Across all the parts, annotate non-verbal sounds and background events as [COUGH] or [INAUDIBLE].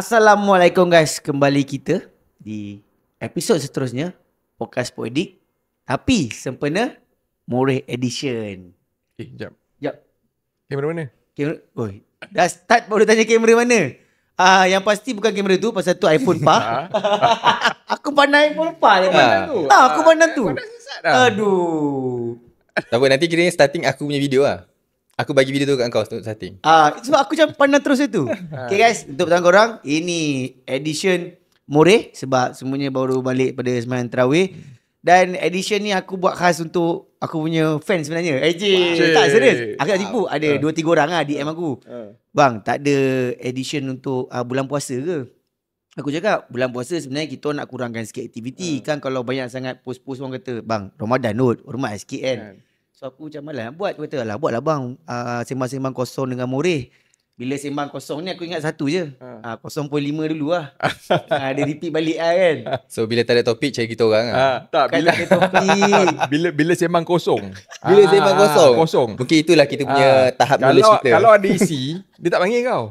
Assalamualaikum guys, kembali kita di episod seterusnya Pokas Poedik tapi sempena Moreh Edition. Eh, jap. Jap. Kamera mana? Kamera oi. Dah start baru tanya kamera mana? Ah, uh, yang pasti bukan kamera tu pasal tu iPhone pa. [LAUGHS] [LAUGHS] aku pandai iPhone pa dia pandang tu. Ah, aku pandang tu. Aduh. Tak apa nanti kira starting aku punya video lah. Aku bagi video tu kat kau untuk starting. Ah, sebab aku macam pandang terus itu. [LAUGHS] okay guys, untuk petang orang ini edition Mure sebab semuanya baru balik pada semalam terawih. Dan edition ni aku buat khas untuk aku punya fans sebenarnya. AJ. Eh, wow. Tak, serius. Aku tak ah, tipu. Ada 2-3 ah. orang lah DM ah, aku. Uh. Bang, tak ada edition untuk uh, bulan puasa ke? Aku cakap, bulan puasa sebenarnya kita nak kurangkan sikit aktiviti. Uh. Kan kalau banyak sangat post-post orang kata, Bang, Ramadan not. Hormat sikit kan. Uh. So aku macam malas nak buat. Aku kata lah buatlah bang. Uh, sembang-sembang kosong dengan Murih. Bila sembang kosong ni aku ingat satu je. Ha. Ha, ah, 0.5 dulu lah. ha, dia repeat balik lah kan. [LAUGHS] So bila tak ada topik cari kita orang lah. Ha, tak, kan Bila bila, topik. [LAUGHS] bila, bila sembang kosong. bila ha, sembang kosong. kosong. Mungkin itulah kita punya ha. tahap kalau, knowledge kita. Kalau ada isi, dia tak panggil kau.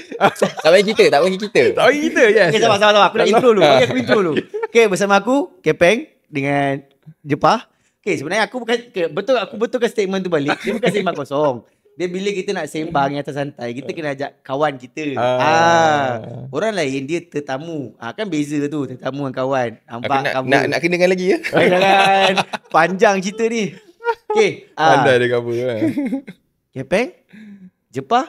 [LAUGHS] tak panggil kita, tak panggil kita. tak panggil kita, yes. Okay, sabar, sabar, sabar. Aku nak intro dulu. Aku intro dulu. Okay, bersama aku, Kepeng dengan Jepah. Okay, sebenarnya aku bukan okay, betul aku betulkan statement tu balik. Dia bukan sembang kosong. Dia bila kita nak sembang yang atas santai, kita kena ajak kawan kita. Ah. ah. Orang lain dia tetamu. Ah kan beza tu tetamu dengan kawan. Nampak nak, kamu. Nak nak kena dengan lagi ya. Eh, jangan. Panjang cerita ni. Okay. Ah. Pandai ah. dia cover. Kan? Kepeng? Jepah?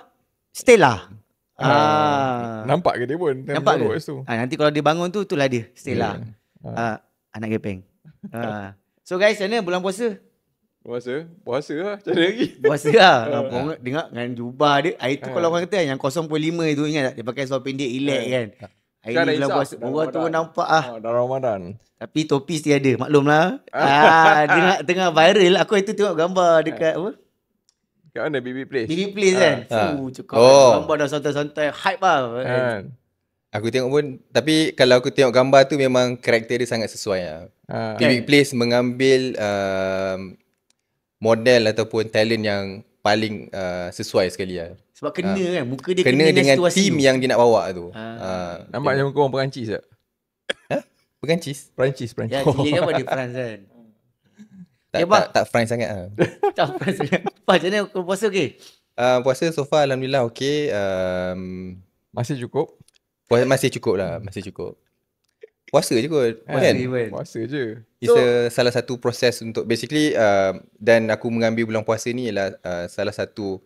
Stella? Ah. ah. Nampak ke dia pun? Nampak ke? Tu. Ah, nanti kalau dia bangun tu, itulah dia. Stella. Yeah. Ah. Ya. ah. Anak Kepeng. Ah. So guys, macam mana bulan puasa? Puasa? Puasa lah. Macam mana lagi? Puasa lah. Uh, [LAUGHS] uh, dengar dengan jubah dia. Air tu kalau orang kata kan, yang 0.5 itu ingat tak? Dia pakai seluar pendek elek eh. kan? Air ni bulan puasa. Orang tu nampak lah. Uh, dah Ramadan. Tapi topis dia ada. Maklum lah. ah, ah tengah, tengah viral. Aku itu tengok gambar eh. dekat apa? Dekat mana? BB Place. BB Place ah. kan? Uh, uh. Oh. Gambar dah santai-santai. Hype lah. Kan. Aku tengok pun Tapi kalau aku tengok gambar tu Memang karakter dia sangat sesuai lah uh, ah, kan? eh. Place mengambil uh, Model ataupun talent yang Paling uh, sesuai sekali lah Sebab kena uh, kan Muka dia kena, kena dengan situasi Kena dengan team yang dia nak bawa tu uh, uh, Nampak macam muka orang Perancis tak? Ha? Perancis? Perancis, Perancis. Ya, kan dia kan pada France kan tak, ya, tak, tak France sangat lah [LAUGHS] Tak France sangat Pak, macam mana puasa okey? Uh, puasa so far Alhamdulillah okey um, Masih cukup Puasa masih cukup lah, masih cukup. Puasa je kot, yeah, kan? Puasa je. It's so, a, salah satu proses untuk basically uh, dan aku mengambil bulan puasa ni ialah uh, salah satu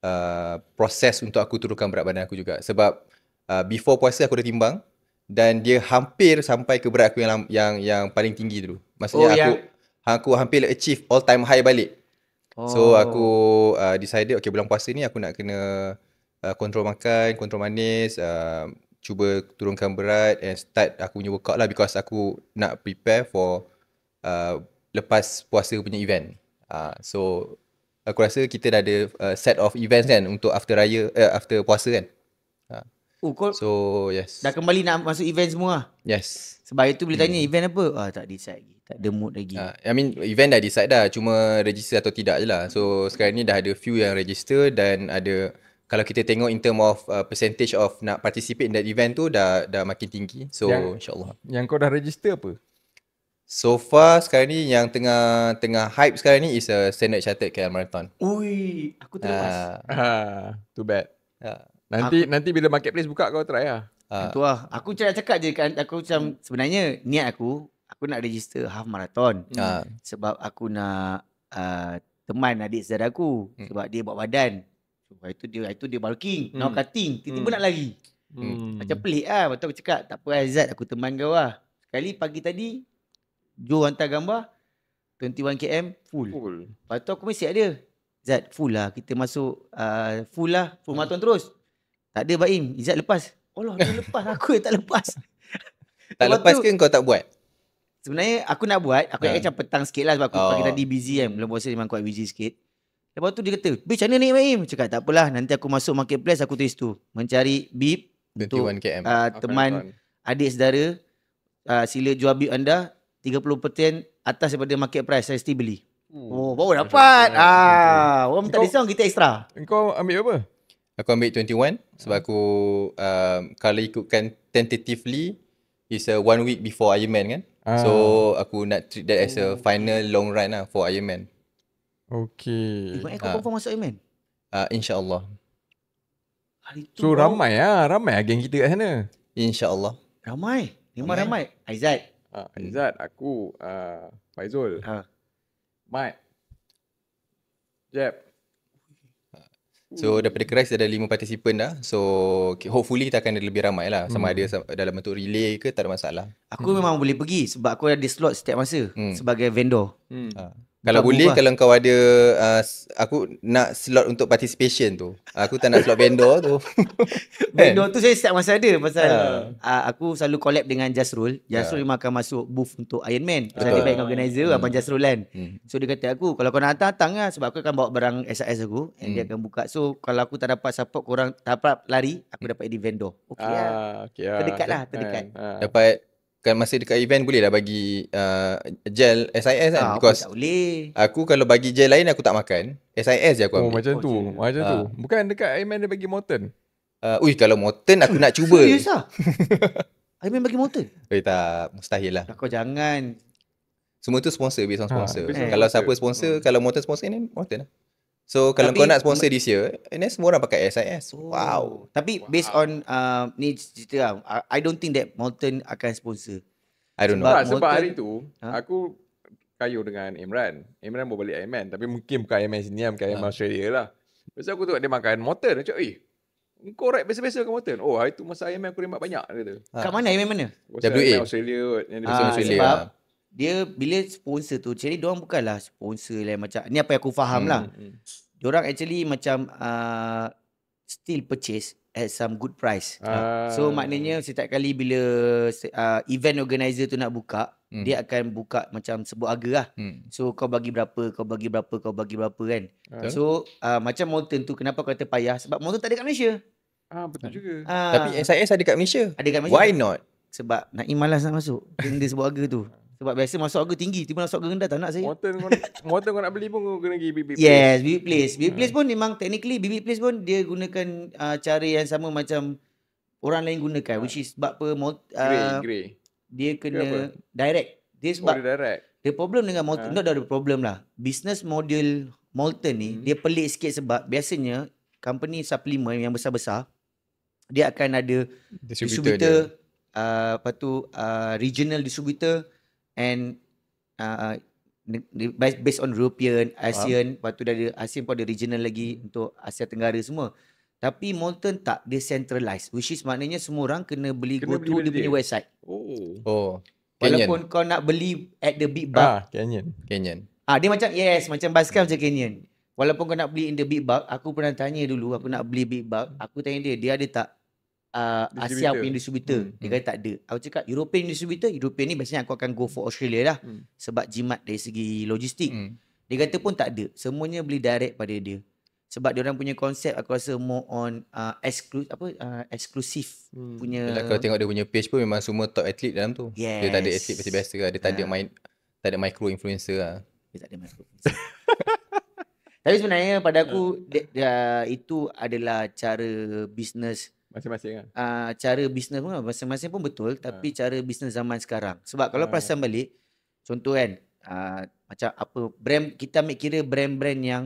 uh, proses untuk aku turunkan berat badan aku juga. Sebab uh, before puasa aku dah timbang dan dia hampir sampai ke berat aku yang yang yang paling tinggi dulu. Maksudnya oh, aku yang... aku hampir achieve all time high balik. Oh. So aku uh, decided okay bulan puasa ni aku nak kena uh, kontrol makan, kontrol manis, uh, cuba turunkan berat and start aku punya workout lah because aku nak prepare for uh, lepas puasa punya event. Uh, so aku rasa kita dah ada uh, set of events kan untuk after raya uh, after puasa kan. Uh, oh, kau so yes. Dah kembali nak masuk event semua. Ah? Yes. Sebab itu boleh tanya hmm. event apa? Ah tak decide lagi. Tak ada mood lagi. Uh, I mean event dah decide dah cuma register atau tidak je lah. So sekarang ni dah ada few yang register dan ada kalau kita tengok in term of uh, percentage of nak participate in that event tu dah dah makin tinggi. So yang, insyaAllah. Yang kau dah register apa? So far sekarang ni yang tengah tengah hype sekarang ni is a standard chartered KL Marathon. Ui, aku terlepas. Uh, ah. uh, ha, too bad. Uh, nanti aku, nanti bila marketplace buka kau try lah. Uh, ah. tu lah. Aku cakap, cakap je kan. Aku macam sebenarnya niat aku, aku nak register half marathon. Uh, sebab aku nak uh, teman adik saudara aku. Uh, sebab dia buat badan. So, itu dia itu dia barking, hmm. now cutting, tiba-tiba hmm. nak lari. Hmm. Macam pelik lah. Lepas tu aku cakap, tak apa lah, zat. aku teman kau lah. Sekali pagi tadi, Joe hantar gambar, 21km full. full. Lepas tu aku mesej dia, Zat full lah, kita masuk uh, full lah, full hmm. maraton terus. Tak ada Baim, zat lepas. Oh, dia lepas, aku yang tak lepas. [LAUGHS] tak lepas ke kau tak buat? Sebenarnya aku nak buat, aku nak yeah. macam petang sikit lah sebab aku oh. pagi tadi busy kan. Belum puasa memang kuat busy sikit. Lepas tu dia kata, "Bi, channel ni Maim." Cakap, "Tak apalah, nanti aku masuk marketplace aku tulis tu, mencari bib 21 untuk, KM. Uh, ah, oh, teman okay, adik saudara uh, sila jual bib anda 30% atas daripada market price saya still beli. Ooh. Hmm. Oh, baru dapat. Ah, orang minta discount kita ekstra. Kau ambil apa? Aku ambil 21 sebab hmm. aku um, kalau ikutkan tentatively is a one week before Ironman kan. Ah. So aku nak treat that as a oh. final long run lah for Ironman. Okey. Ibu eh, kau ah. masuk Iman? Uh, InsyaAllah. Hari tu so, bro. Ah. ramai lah. Ramai agen geng kita kat sana. Allah. Ramai. Memang ramai. ramai. Aizat. Uh, Aizat, aku, uh, Faizul. Ha. Mat. Jeb. So daripada Christ ada lima participant dah. So hopefully kita akan ada lebih ramai lah. Sama hmm. ada dalam bentuk relay ke tak ada masalah. Aku hmm. memang boleh pergi sebab aku ada slot setiap masa hmm. sebagai vendor. Hmm. Kalau boleh lah. kalau kau ada uh, aku nak slot untuk participation tu. Aku tak nak slot vendor tu. [LAUGHS] vendor tu saya setiap masa ada pasal uh. Uh, aku selalu collab dengan Jasrul. Jasrul yeah. memang akan masuk booth untuk Iron Man. Pasal Betul. dia band organizer hmm. abang Jasrul kan. Hmm. So dia kata aku kalau kau nak datang datang lah, sebab aku akan bawa barang SIS aku hmm. dia akan buka. So kalau aku tak dapat support kau orang tak dapat lari aku hmm. dapat jadi vendor. Okey uh, ah, lah. Okay, uh, lah. terdekat lah, kan? terdekat. Uh. Dapat kan masih dekat event boleh dah bagi uh, gel SIS kan ah, because aku, aku kalau bagi gel lain aku tak makan SIS je aku oh, ambil oh macam tu oh, macam tu ah. bukan dekat Iman dia bagi Morton uh, ui kalau Morton aku nak cuba serius lah [LAUGHS] Iman bagi Morton eh tak mustahil lah kau jangan semua tu sponsor based sponsor ha, ah, based on kalau sponsor. siapa sponsor hmm. kalau Morton sponsor ni Morton lah So kalau tapi, kau nak sponsor this year, ini semua orang pakai SIS. Oh, wow. Tapi wow. based on uh, ni cerita lah, I don't think that Molten akan sponsor. I don't sebab know. Sebab Molten, hari tu, huh? aku kayu dengan Imran. Imran boleh balik Iman. Tapi mungkin bukan Iman sini, bukan Iman huh? Australia lah. Lepas aku tu dia makan Molten. Aku cakap, eh, kau rap biasa-biasa ke Molten? Oh, hari tu masa Iman aku rembat banyak. Kata. Kat mana Iman mana? WA. Australia. Yang ha, Australia. Sebab, dia bila sponsor tu jadi dia orang bukannya sponsor lah macam ni apa yang aku faham hmm. lah hmm. dia orang actually macam uh, still purchase at some good price uh. so maknanya setiap kali bila uh, event organizer tu nak buka hmm. dia akan buka macam sebut harga lah hmm. so kau bagi berapa kau bagi berapa kau bagi berapa kan uh. so uh, macam mountain tu kenapa kau kata payah sebab mountain tak ada kat Malaysia Ah betul ah. juga. Ah. Tapi SIS ada kat Malaysia. Ada kat Malaysia. Why not? Sebab nak malas nak masuk. Dia sebut harga tu. [LAUGHS] Sebab biasa masuk harga tinggi, tiba masuk harga rendah tak nak saya. Motor kau, [LAUGHS] motor kau nak beli pun kau kena pergi bibit place. Yes, bibit place. Bibit place hmm. pun memang technically bibit place pun dia gunakan uh, cara yang sama macam orang lain gunakan ah. which is sebab apa mo- uh, grey, grey. dia kena grey direct dia oh, sebab oh, direct the problem dengan mo- ha. Ah. not ada problem lah business model molten ni hmm. dia pelik sikit sebab biasanya company supplement yang besar-besar dia akan ada distributor, distributor uh, lepas tu uh, regional distributor And uh, uh based, based on European, ASEAN, uh-huh. lepas tu dah ada ASEAN pun ada regional lagi hmm. untuk Asia Tenggara semua. Tapi Molten tak decentralized, which is maknanya semua orang kena beli kena go beli to dia punya website. Oh. Oh. Canyon. Walaupun kau nak beli at the big bug. Ah, Canyon. Canyon. Ah, dia macam yes, macam basikal macam Canyon. Walaupun kau nak beli in the big bug, aku pernah tanya dulu aku nak beli big bug, aku tanya dia, dia ada tak uh, Asia punya distributor hmm. Dia kata tak ada Aku cakap European distributor European ni biasanya aku akan go for Australia lah hmm. Sebab jimat dari segi logistik hmm. Dia kata pun tak ada Semuanya beli direct pada dia sebab dia orang punya konsep aku rasa more on uh, exclusive apa uh, exclusive hmm. punya Bila kalau tengok dia punya page pun memang semua top atlet dalam tu. Yes. Dia tak ada atlet biasa biasa lah. dia tak ada ah. main tak ada micro influencer lah. Dia tak ada micro. [LAUGHS] Tapi sebenarnya pada aku hmm. dia, dia, itu adalah cara bisnes masing-masing kan? Uh, cara bisnes pun masing-masing pun betul tapi uh. cara bisnes zaman sekarang. Sebab kalau uh. perasan balik contoh kan uh, macam apa brand kita ambil kira brand-brand yang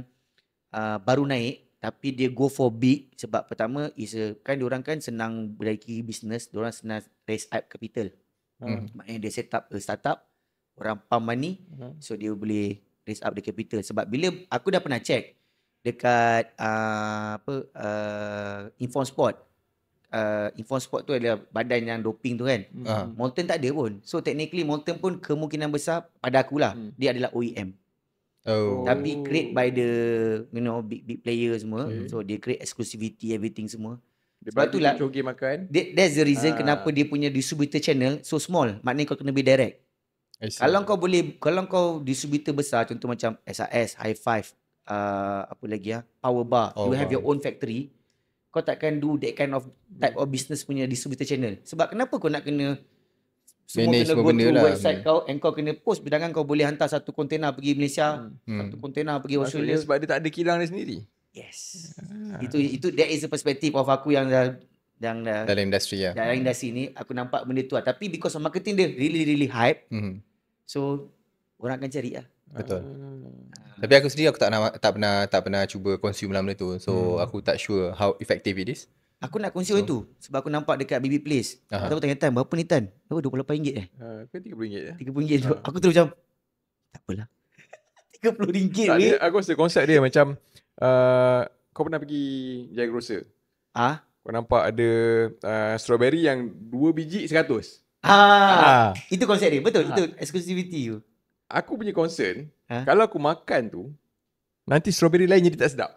uh, baru naik tapi dia go for big sebab pertama is a, kan orang kan senang berdaki bisnes, orang senang raise up capital. Hmm. Maknanya dia set up a startup, orang pump money hmm. so dia boleh raise up the capital. Sebab bila aku dah pernah check dekat uh, apa uh, Inform Sport uh, Inform Sport tu adalah badan yang doping tu kan. Uh. Hmm. Ah. Molten tak ada pun. So technically Molten pun kemungkinan besar pada aku lah hmm. dia adalah OEM. Oh. Tapi create by the you know big big player semua. Okay. Hmm. So dia create exclusivity everything semua. Sebab itulah Cogi that's the reason ha. kenapa dia punya distributor channel so small. Maknanya kau kena be direct. Kalau kau boleh kalau kau distributor besar contoh macam SAS, High Five, uh, apa lagi ya? Power Bar. Oh, you wow. have your own factory kau takkan do that kind of type of business punya distributor channel. Sebab kenapa kau nak kena semua Manage kena go to lah. website kau and kau kena post bidangan kau boleh hantar satu kontena pergi Malaysia, hmm. satu kontena hmm. pergi Australia. Maksudnya sebab dia tak ada kilang dia sendiri. Yes. Hmm. Itu itu that is the perspective of aku yang dah yang dah, dalam industri ya. Dalam industri ni aku nampak benda tu lah. Tapi because marketing dia really really hype. Hmm. So orang akan cari lah. Betul. Hmm. Mm-hmm. Tapi aku sendiri aku tak pernah tak pernah tak pernah cuba consume lah benda tu. So hmm. aku tak sure how effective it is. Aku nak consume so. itu sebab aku nampak dekat Bibi Place. Aku huh Aku tanya Tan, berapa ni Tan? Berapa RM28 eh? Uh, kan RM30 je. RM30 je. Ah. Aku terus macam, tak apalah. [LAUGHS] RM30 ni. Aku rasa konsep dia macam, uh, kau pernah pergi jaya grocer? Ha? Uh? Ah. Kau nampak ada uh, strawberry yang 2 biji 100. Ah, ah, itu konsep dia. Betul, ah. itu exclusivity tu aku punya concern ha? kalau aku makan tu nanti strawberry lain jadi tak sedap.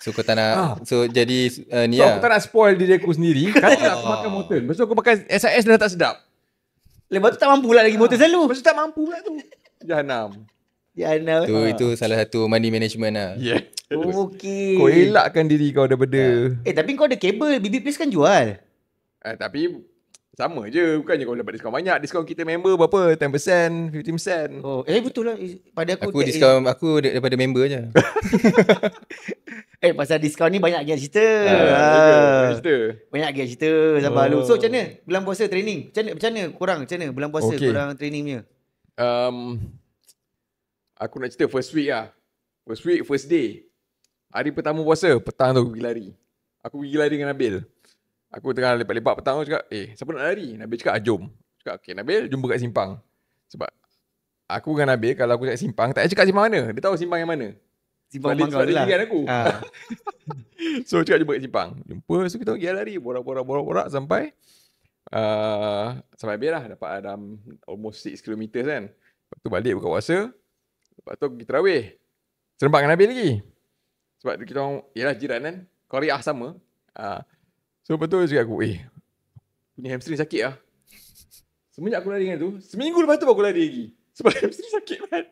So kau tak nak ha. so jadi uh, ni so, lah. aku tak nak spoil diri aku sendiri. [LAUGHS] Kata aku makan motor, Maksud aku makan SIS dah tak sedap. Lepas tu tak mampu lah lagi ha. Morton selalu. Maksud tak mampu lah tu. Jahanam. Ya, Jahanam. Ya, tu, ha. Itu salah satu money management lah. Yeah. Oh, okay. Kau elakkan diri kau daripada. Ha. Eh tapi kau ada kabel. Bibi please kan jual. Eh, tapi sama je Bukannya kau boleh dapat diskaun banyak Diskaun kita member berapa 10% 15% oh, Eh betul lah Pada aku Aku dia, diskaun eh. Aku daripada member je [LAUGHS] Eh pasal diskaun ni Banyak lagi cerita uh, uh, Banyak lagi cerita Sampai lalu oh. So macam mana oh. Bulan puasa training Macam mana, macam mana korang Macam mana bulan puasa okay. Korang training punya um, Aku nak cerita first week lah First week first day Hari pertama puasa Petang tu aku pergi lari Aku pergi lari dengan Abil Aku tengah lepak-lepak petang aku cakap, eh siapa nak lari? Nabil cakap, ah, jom. Cakap, okay Nabil jumpa kat simpang. Sebab aku dengan Nabil kalau aku cakap simpang, tak payah cakap simpang mana. Dia tahu simpang yang mana. Simpang mana lah. Sebab aku. Ha. [LAUGHS] so cakap jumpa kat simpang. Jumpa, so kita pergi lari. Borak-borak-borak-borak sampai. Uh, sampai habis lah. Dapat dalam almost 6 km kan. Lepas tu balik buka puasa. Lepas tu kita terawih. Serempak dengan Nabil lagi. Sebab kita orang, ialah jiran kan. Koriah sama. Uh, So lepas tu dia cakap aku Eh Punya hamstring sakit lah Semuanya aku lari dengan tu Seminggu lepas tu aku lari lagi Sebab [LAUGHS] hamstring sakit kan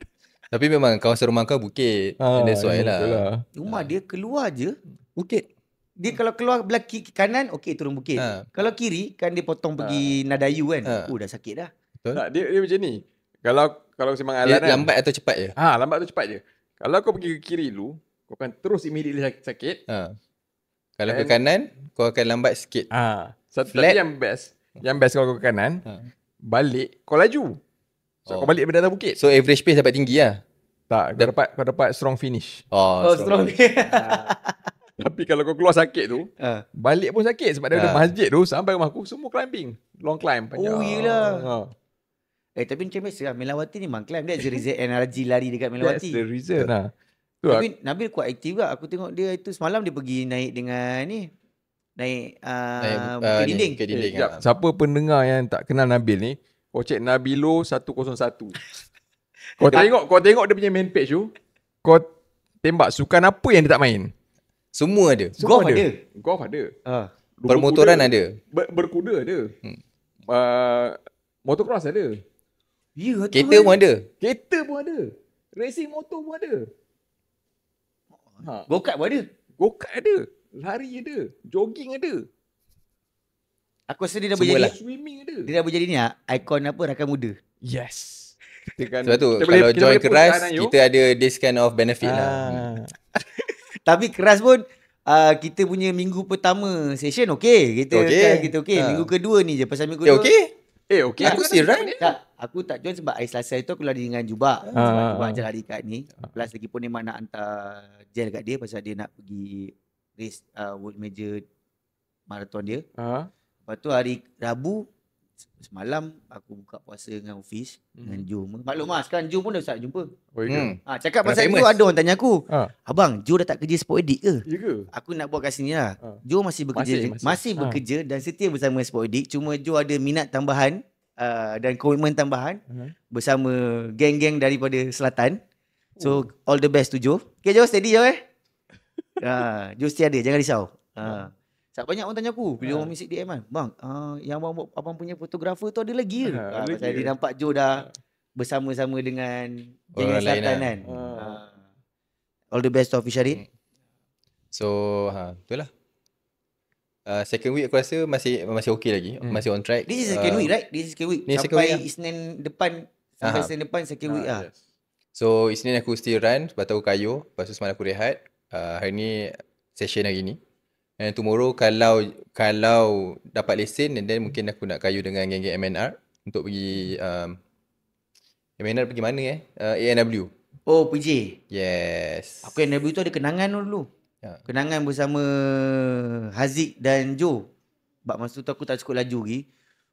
Tapi memang kawasan rumah kau bukit ha, And that's why yeah, lah Rumah dia keluar je Bukit dia kalau keluar belah kiri kanan okay turun bukit. Ha. Kalau kiri kan dia potong pergi ha. Nadayu kan. Ha. Oh dah sakit dah. Betul. Tak dia dia macam ni. Kalau kalau sembang alat kan. lambat atau cepat je. Ah ha, lambat atau cepat je. Kalau kau pergi ke kiri dulu kau akan terus immediately sakit. Ha. Kalau ke kanan Kau akan lambat sikit ha. Satu Tapi yang best Yang best kalau ke kanan ha. Balik Kau laju So oh. kau balik daripada atas bukit So average pace dapat tinggi lah Tak Kau dapat, kau dapat strong finish Oh, oh strong, finish ha. Tapi kalau kau keluar sakit tu ha. Balik pun sakit Sebab daripada ha. masjid tu Sampai rumah aku Semua climbing Long climb oh, panjang. Oh iyalah ha. Eh tapi macam biasa lah Melawati ni memang climb That's the reason NRG lari dekat Melawati That's the reason lah Tu Nabil, aku... Nabil kuat aktif juga. Aku tengok dia itu semalam dia pergi naik dengan ni. Naik, uh, uh dinding. Ah. Siapa pendengar yang tak kenal Nabil ni, kau cek Nabilo 101. [LAUGHS] kau tengok, tengok, kau tengok dia punya main page tu. Kau tembak sukan apa yang dia tak main? Semua ada. Semua Golf ada. ada. Golf ada. Uh, Permotoran ada. Ber, berkuda ada. Hmm. Uh, motocross ada. Ya, yeah, kereta kan. pun ada. Kereta pun ada. Racing motor pun ada. Ha. Gokart pun ada. Gokart ada. Lari ada. Jogging ada. Aku rasa dia dah berjadi. Lah. Swimming ada. Dia dah berjadi ni ah, Ikon apa rakan muda. Yes. Kan, Sebab tu kalau boleh, join keras, kita ada this kind of benefit ha. lah. Ah. [LAUGHS] Tapi keras pun uh, kita punya minggu pertama session okay Kita okay. kita okay Ha. Minggu kedua ni je pasal minggu kedua. okay. Eh okey aku sih right? Tak, aku tak join sebab air selasa itu aku lari dengan Juba. Ah. Sebab Juba ah. jalan hari kat ni. Plus lagi pun memang nak hantar gel kat dia pasal dia nak pergi race uh, world major marathon dia. Ah. Lepas tu hari Rabu semalam aku buka puasa dengan ofis hmm. dengan Jum. Maklum lah sekarang Jum pun dah start jumpa. Oh, hmm. ha, cakap pasal itu ada orang tanya aku. Ha. Abang, Jum dah tak kerja sport edit ke? Ya ke? Aku nak buat kat sini lah. Ha. Ah. Jum masih bekerja, masih, masih. masih bekerja dan setia bersama sport edit. Cuma Jum ada minat tambahan uh, dan komitmen tambahan ha. bersama geng-geng daripada selatan. So oh. all the best to Jo. Okay Jo steady Jo eh. Ha, Jo setia dia jangan risau. Ha. Sebab banyak orang tanya aku Bila orang ah. mesej DM kan Bang uh, Yang abang, abang punya fotografer tu ada lagi ke? Uh, lagi. Pasal dia nampak Joe dah Bersama-sama dengan Orang lain Sultan, lah. kan, kan? Uh. All the best to Syarid hmm. So ha, Itulah uh, Second week aku rasa Masih masih okay lagi hmm. Masih on track This is second week right? This is second week Sampai second week, lah. Isnin ya. depan Sampai Isnin depan second week lah So Isnin aku still run Sebab tahu kayu Lepas tu semalam aku rehat uh, Hari ni Session hari ni And tomorrow kalau kalau dapat lesen and then mungkin aku nak kayu dengan geng-geng MNR untuk pergi um, MNR pergi mana eh? Uh, ANW. Oh, PJ. Yes. Aku ANW tu ada kenangan dulu. Ya. Kenangan bersama Haziq dan Joe. Sebab masa tu aku tak cukup laju lagi.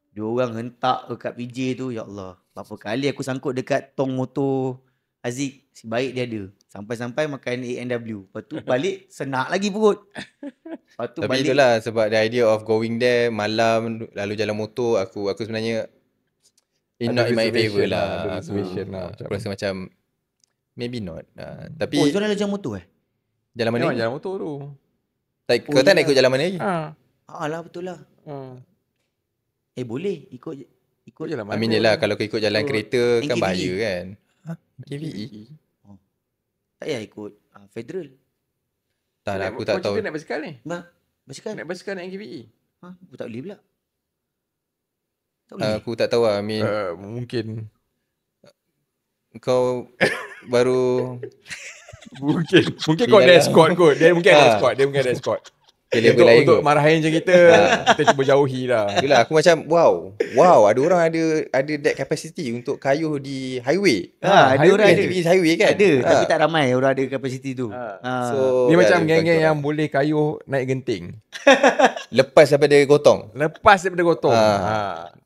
Dia orang hentak dekat PJ tu. Ya Allah. Berapa kali aku sangkut dekat tong motor Haziq. Si baik dia ada. Sampai-sampai makan A&W. Lepas tu balik, senak lagi perut. Lepas tu Tapi balik. itulah sebab the idea of going there malam, lalu jalan motor, aku aku sebenarnya in not in my favour lah. lah. Aku, hmm. lah. aku rasa macam, maybe not. Uh, tapi oh, Zona jalan motor eh? Jalan mana? Jalan motor tu. Tak, oh, kau tak nak ikut jalan mana lagi? Ha. Ah, lah, betul lah. Hmm. Eh boleh ikut ikut jalan mana? Amin lah kalau kau ikut jalan oh. kereta NKBE. kan e. bahaya kan. Ha? KVE tak payah ikut uh, federal. Tak, nak, aku tak tahu. Kau nak basikal ni? Ma, basikal. Nak basikal nak NKVE? Ha, aku tak boleh pula. Tak Uh, aku tak tahu lah, I mean. Uh, mungkin. Kau baru... [LAUGHS] mungkin mungkin kau ada escort kot. Dia mungkin ada ah. escort. Dia mungkin ada escort. Ke level untuk, untuk kot. marahin je kita ah. Kita cuba jauhi lah Yelah aku macam Wow Wow ada orang ada Ada that capacity Untuk kayuh di highway ha, ha, Ada orang ada Ada highway kan Ada ha. Tapi tak ramai orang ada capacity tu ha. Ha. So, Dia ya, macam geng-geng yang, yang lah. boleh kayuh Naik genting [LAUGHS] Lepas daripada gotong Lepas daripada gotong ha. ha.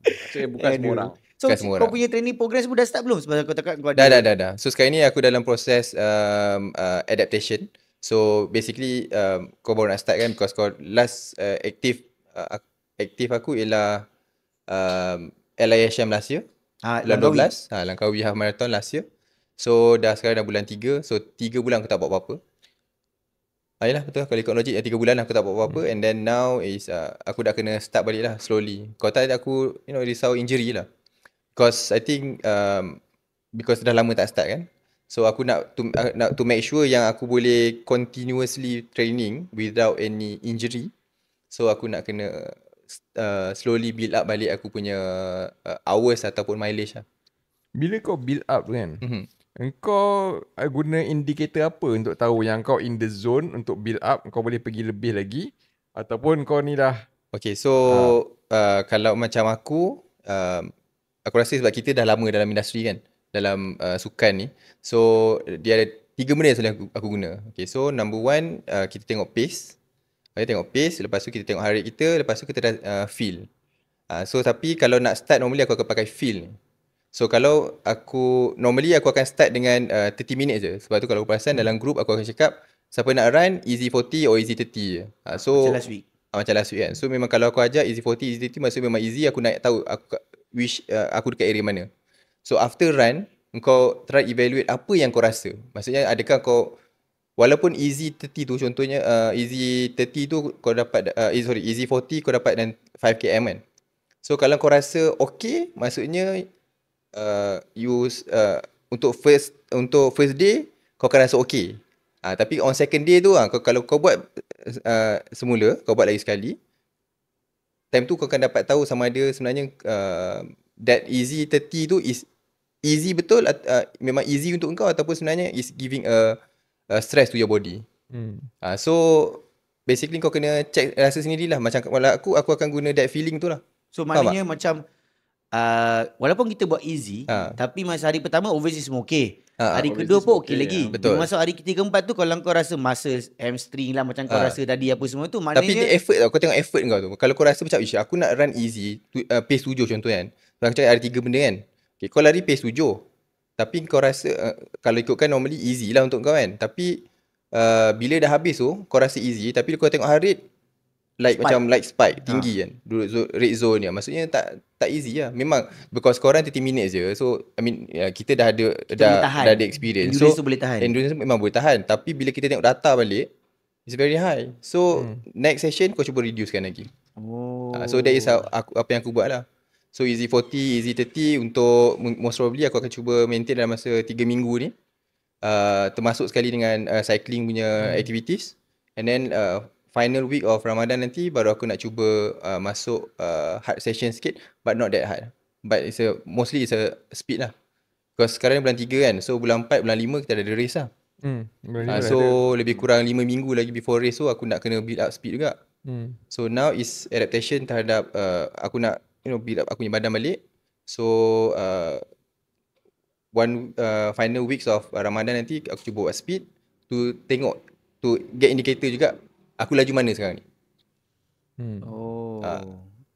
Macam bukan semua orang So kau murah. punya training progress pun dah start belum? Sebab aku cakap kau ada Dah dah dah, dah. So sekarang ni aku dalam proses um, uh, Adaptation So basically um, kau baru nak start kan because kau last uh, active uh, active aku ialah um, LISM last year. Ah, bulan 12. Ah, Langkawi Half Marathon last year. So dah sekarang dah bulan 3. So 3 bulan aku tak buat apa-apa. Ayolah ah, betul lah. kalau ikut logik ya, 3 bulan aku tak buat apa-apa hmm. and then now is uh, aku dah kena start balik lah slowly. Kau tak aku you know risau injury lah. Because I think um, because dah lama tak start kan. So aku nak to, uh, nak to make sure yang aku boleh continuously training without any injury. So aku nak kena uh, slowly build up balik aku punya uh, hours ataupun mileage lah. Bila kau build up kan, mm-hmm. kau uh, guna indikator apa untuk tahu yang kau in the zone untuk build up, kau boleh pergi lebih lagi ataupun kau ni dah. Okay, so uh, uh, kalau macam aku, uh, aku rasa sebab kita dah lama dalam industri kan dalam uh, sukan ni so dia ada tiga benda yang selalu aku, aku guna okay so number one uh, kita tengok pace kita tengok pace lepas tu kita tengok hari rate kita lepas tu kita dah uh, feel uh, so tapi kalau nak start normally aku akan pakai feel ni So kalau aku normally aku akan start dengan uh, 30 minit je. Sebab tu kalau aku perasan dalam group aku akan cakap siapa nak run easy 40 or easy 30 je. Uh, so macam last week. Uh, macam last week kan. So memang kalau aku ajar easy 40 easy 30 maksud memang easy aku nak tahu aku which uh, aku dekat area mana. So after run, kau try evaluate apa yang kau rasa. Maksudnya adakah kau walaupun easy 30 tu contohnya uh, easy 30 tu kau dapat uh, eh, sorry easy 40 kau dapat dan 5km kan. So kalau kau rasa okay, maksudnya uh, you uh, untuk first untuk first day kau akan rasa okay. Uh, tapi on second day tu uh, kalau kau buat uh, semula, kau buat lagi sekali, time tu kau akan dapat tahu sama ada sebenarnya uh, that easy 30 tu is easy betul uh, memang easy untuk engkau ataupun sebenarnya is giving a, a stress to your body. Hmm. Uh, so basically kau kena check rasa sendiri lah macam kalau aku aku akan guna that feeling tu lah. So Faham maknanya tak? macam uh, walaupun kita buat easy uh. tapi masa hari pertama obviously semua okay. Uh, ha, ha. hari kedua pun okey okay lagi. Yeah. Betul. Masuk hari ketiga keempat tu kalau kau rasa muscle hamstring lah macam kau uh. rasa tadi apa semua tu maknanya Tapi effort tau. Kau tengok effort kau tu. Kalau kau rasa macam aku nak run easy uh, pace 7 contoh kan. So aku cakap ada tiga benda kan okay, Kau lari pace tujuh Tapi kau rasa uh, Kalau ikutkan normally easy lah untuk kau kan Tapi uh, Bila dah habis tu Kau rasa easy Tapi kau tengok hari rate Like spike. macam like spike ha. Tinggi ha. kan Red zone dia Maksudnya tak Tak easy lah Memang Because korang 30 minit je So I mean uh, Kita dah ada kita dah, dah ada experience Endurance so, tu boleh tahan Endurance memang boleh tahan Tapi bila kita tengok data balik It's very high So hmm. Next session kau cuba reducekan lagi Oh. Uh, so that is how, aku, apa yang aku buat lah So easy 40, easy 30 untuk most probably aku akan cuba maintain dalam masa 3 minggu ni. Uh, termasuk sekali dengan uh, cycling punya hmm. activities and then uh, final week of Ramadan nanti baru aku nak cuba uh, masuk uh, hard session sikit but not that hard but it's a mostly it's a speed lah because sekarang ni bulan 3 kan so bulan 4 bulan 5 kita ada the race lah hmm. uh, so ada. lebih kurang 5 minggu lagi before race so aku nak kena build up speed juga hmm. so now is adaptation terhadap uh, aku nak you know build up aku punya badan balik so uh, one uh, final weeks of Ramadan nanti aku cuba buat speed to tengok to get indicator juga aku laju mana sekarang ni hmm. oh uh.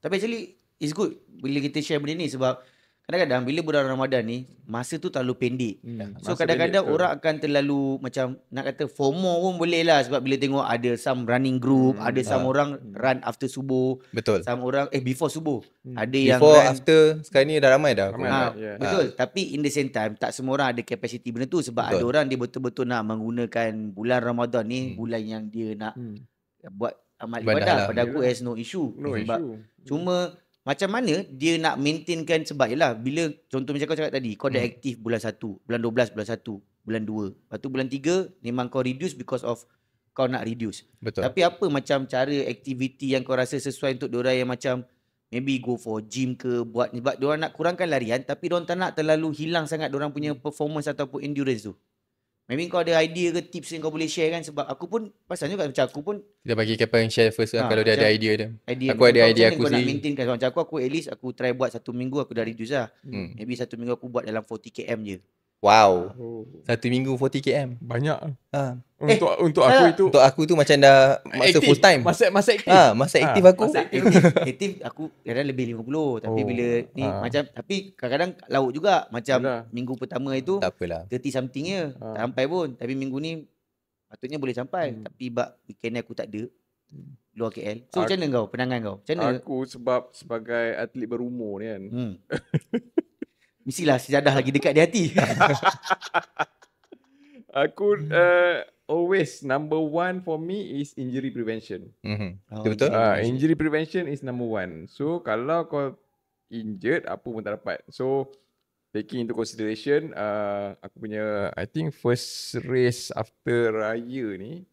tapi actually it's good bila kita share benda ni sebab kadang-kadang bila bulan Ramadan ni masa tu terlalu pendek. Hmm, so kadang-kadang orang tu. akan terlalu macam nak kata FOMO pun boleh lah sebab bila tengok ada some running group, hmm, ada ha. some orang hmm. run after subuh, betul. some orang eh before subuh. Hmm. Ada before, yang before after sekarang ni dah ramai dah. Ramai ha, yeah. Ah. Betul. Ha. Tapi in the same time tak semua orang ada capacity benda tu sebab betul. ada orang dia betul-betul nak menggunakan bulan Ramadan ni hmm. bulan yang dia nak hmm. buat amal ibadah. Lah. Pada aku has no issue. No issue. Cuma macam mana dia nak maintainkan sebab yalah bila contoh macam kau cakap tadi kau dah hmm. aktif bulan 1, bulan 12, bulan 1, bulan 2. Lepas tu bulan 3 memang kau reduce because of kau nak reduce. Betul. Tapi apa macam cara aktiviti yang kau rasa sesuai untuk diorang yang macam maybe go for gym ke buat ni. sebab diorang nak kurangkan larian tapi diorang tak nak terlalu hilang sangat diorang punya performance ataupun endurance tu. Maybe kau ada idea ke tips yang kau boleh share kan sebab aku pun pasal juga macam aku pun kita bagi kepa yang share first kan ha, kalau dia ada idea dia. Idea aku ada idea aku sendiri. Aku nak maintain kan macam aku aku at least aku try buat satu minggu aku dah reduce lah. Hmm. Maybe satu minggu aku buat dalam 40 km je. Wow. Oh. Satu minggu 40 km. Banyak. Ha. Oh, untuk eh, untuk aku eh. itu untuk aku tu macam dah masa aktif. full time. Masa masa aktif. Ha, masa aktif ha. aku. Masa aktif. aktif [LAUGHS] aku kadang lebih 50 tapi oh. bila ni ha. macam tapi kadang-kadang laut juga macam Yalah. minggu pertama itu tak apalah. 30 something je. Ha. sampai pun tapi minggu ni patutnya boleh sampai hmm. tapi bab weekend aku tak ada. Hmm. Luar KL. So macam mana kau? Penangan kau? Macam Aku sebab sebagai atlet berumur ni kan. Hmm. [LAUGHS] Mestilah sejadah lagi dekat di hati. [LAUGHS] aku uh, always number one for me is injury prevention. Mm-hmm. Oh, betul? Injury. Uh, ah, injury prevention is number one. So kalau kau injured, apa pun tak dapat. So taking into consideration, uh, aku punya I think first race after raya ni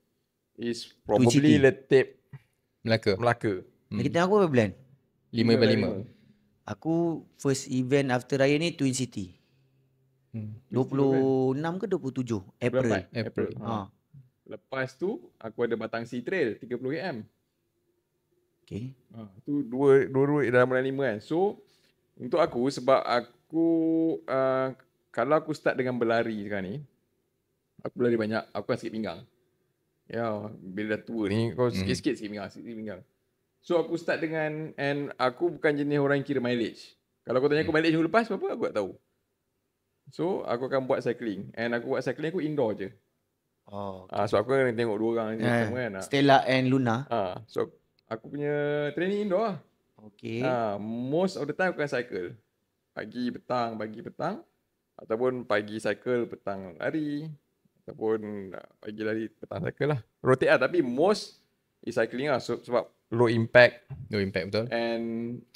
is probably letip Melaka. Melaka. Hmm. Kita aku berapa bulan? 5 by 5. 5. 5. Aku first event after raya ni Twin City. Hmm. 26 ke 27 April. April. April. Ha. Lepas tu aku ada Batang Sea Trail 30 km. Okey. Ha, tu dua dua dua dalam bulan 5 kan. So untuk aku sebab aku uh, kalau aku start dengan berlari sekarang ni aku berlari banyak aku akan sikit pinggang. Ya, bila dah tua ni kau hmm. sikit-sikit sikit pinggang, sikit pinggang. So aku start dengan and aku bukan jenis orang yang kira mileage. Kalau kau tanya aku hmm. mileage minggu lepas apa aku tak tahu. So aku akan buat cycling and aku buat cycling aku indoor je. Oh. Ah uh, so aku kena tengok dua orang yeah. sama kan. Stella and Luna. Ah uh, so aku punya training indoor lah. Okay. Ah uh, most of the time aku akan cycle. Pagi petang, pagi petang ataupun pagi cycle, petang lari ataupun ah, pagi lari, petang cycle lah. Rotate lah tapi most is cycling lah so, sebab low impact low impact betul and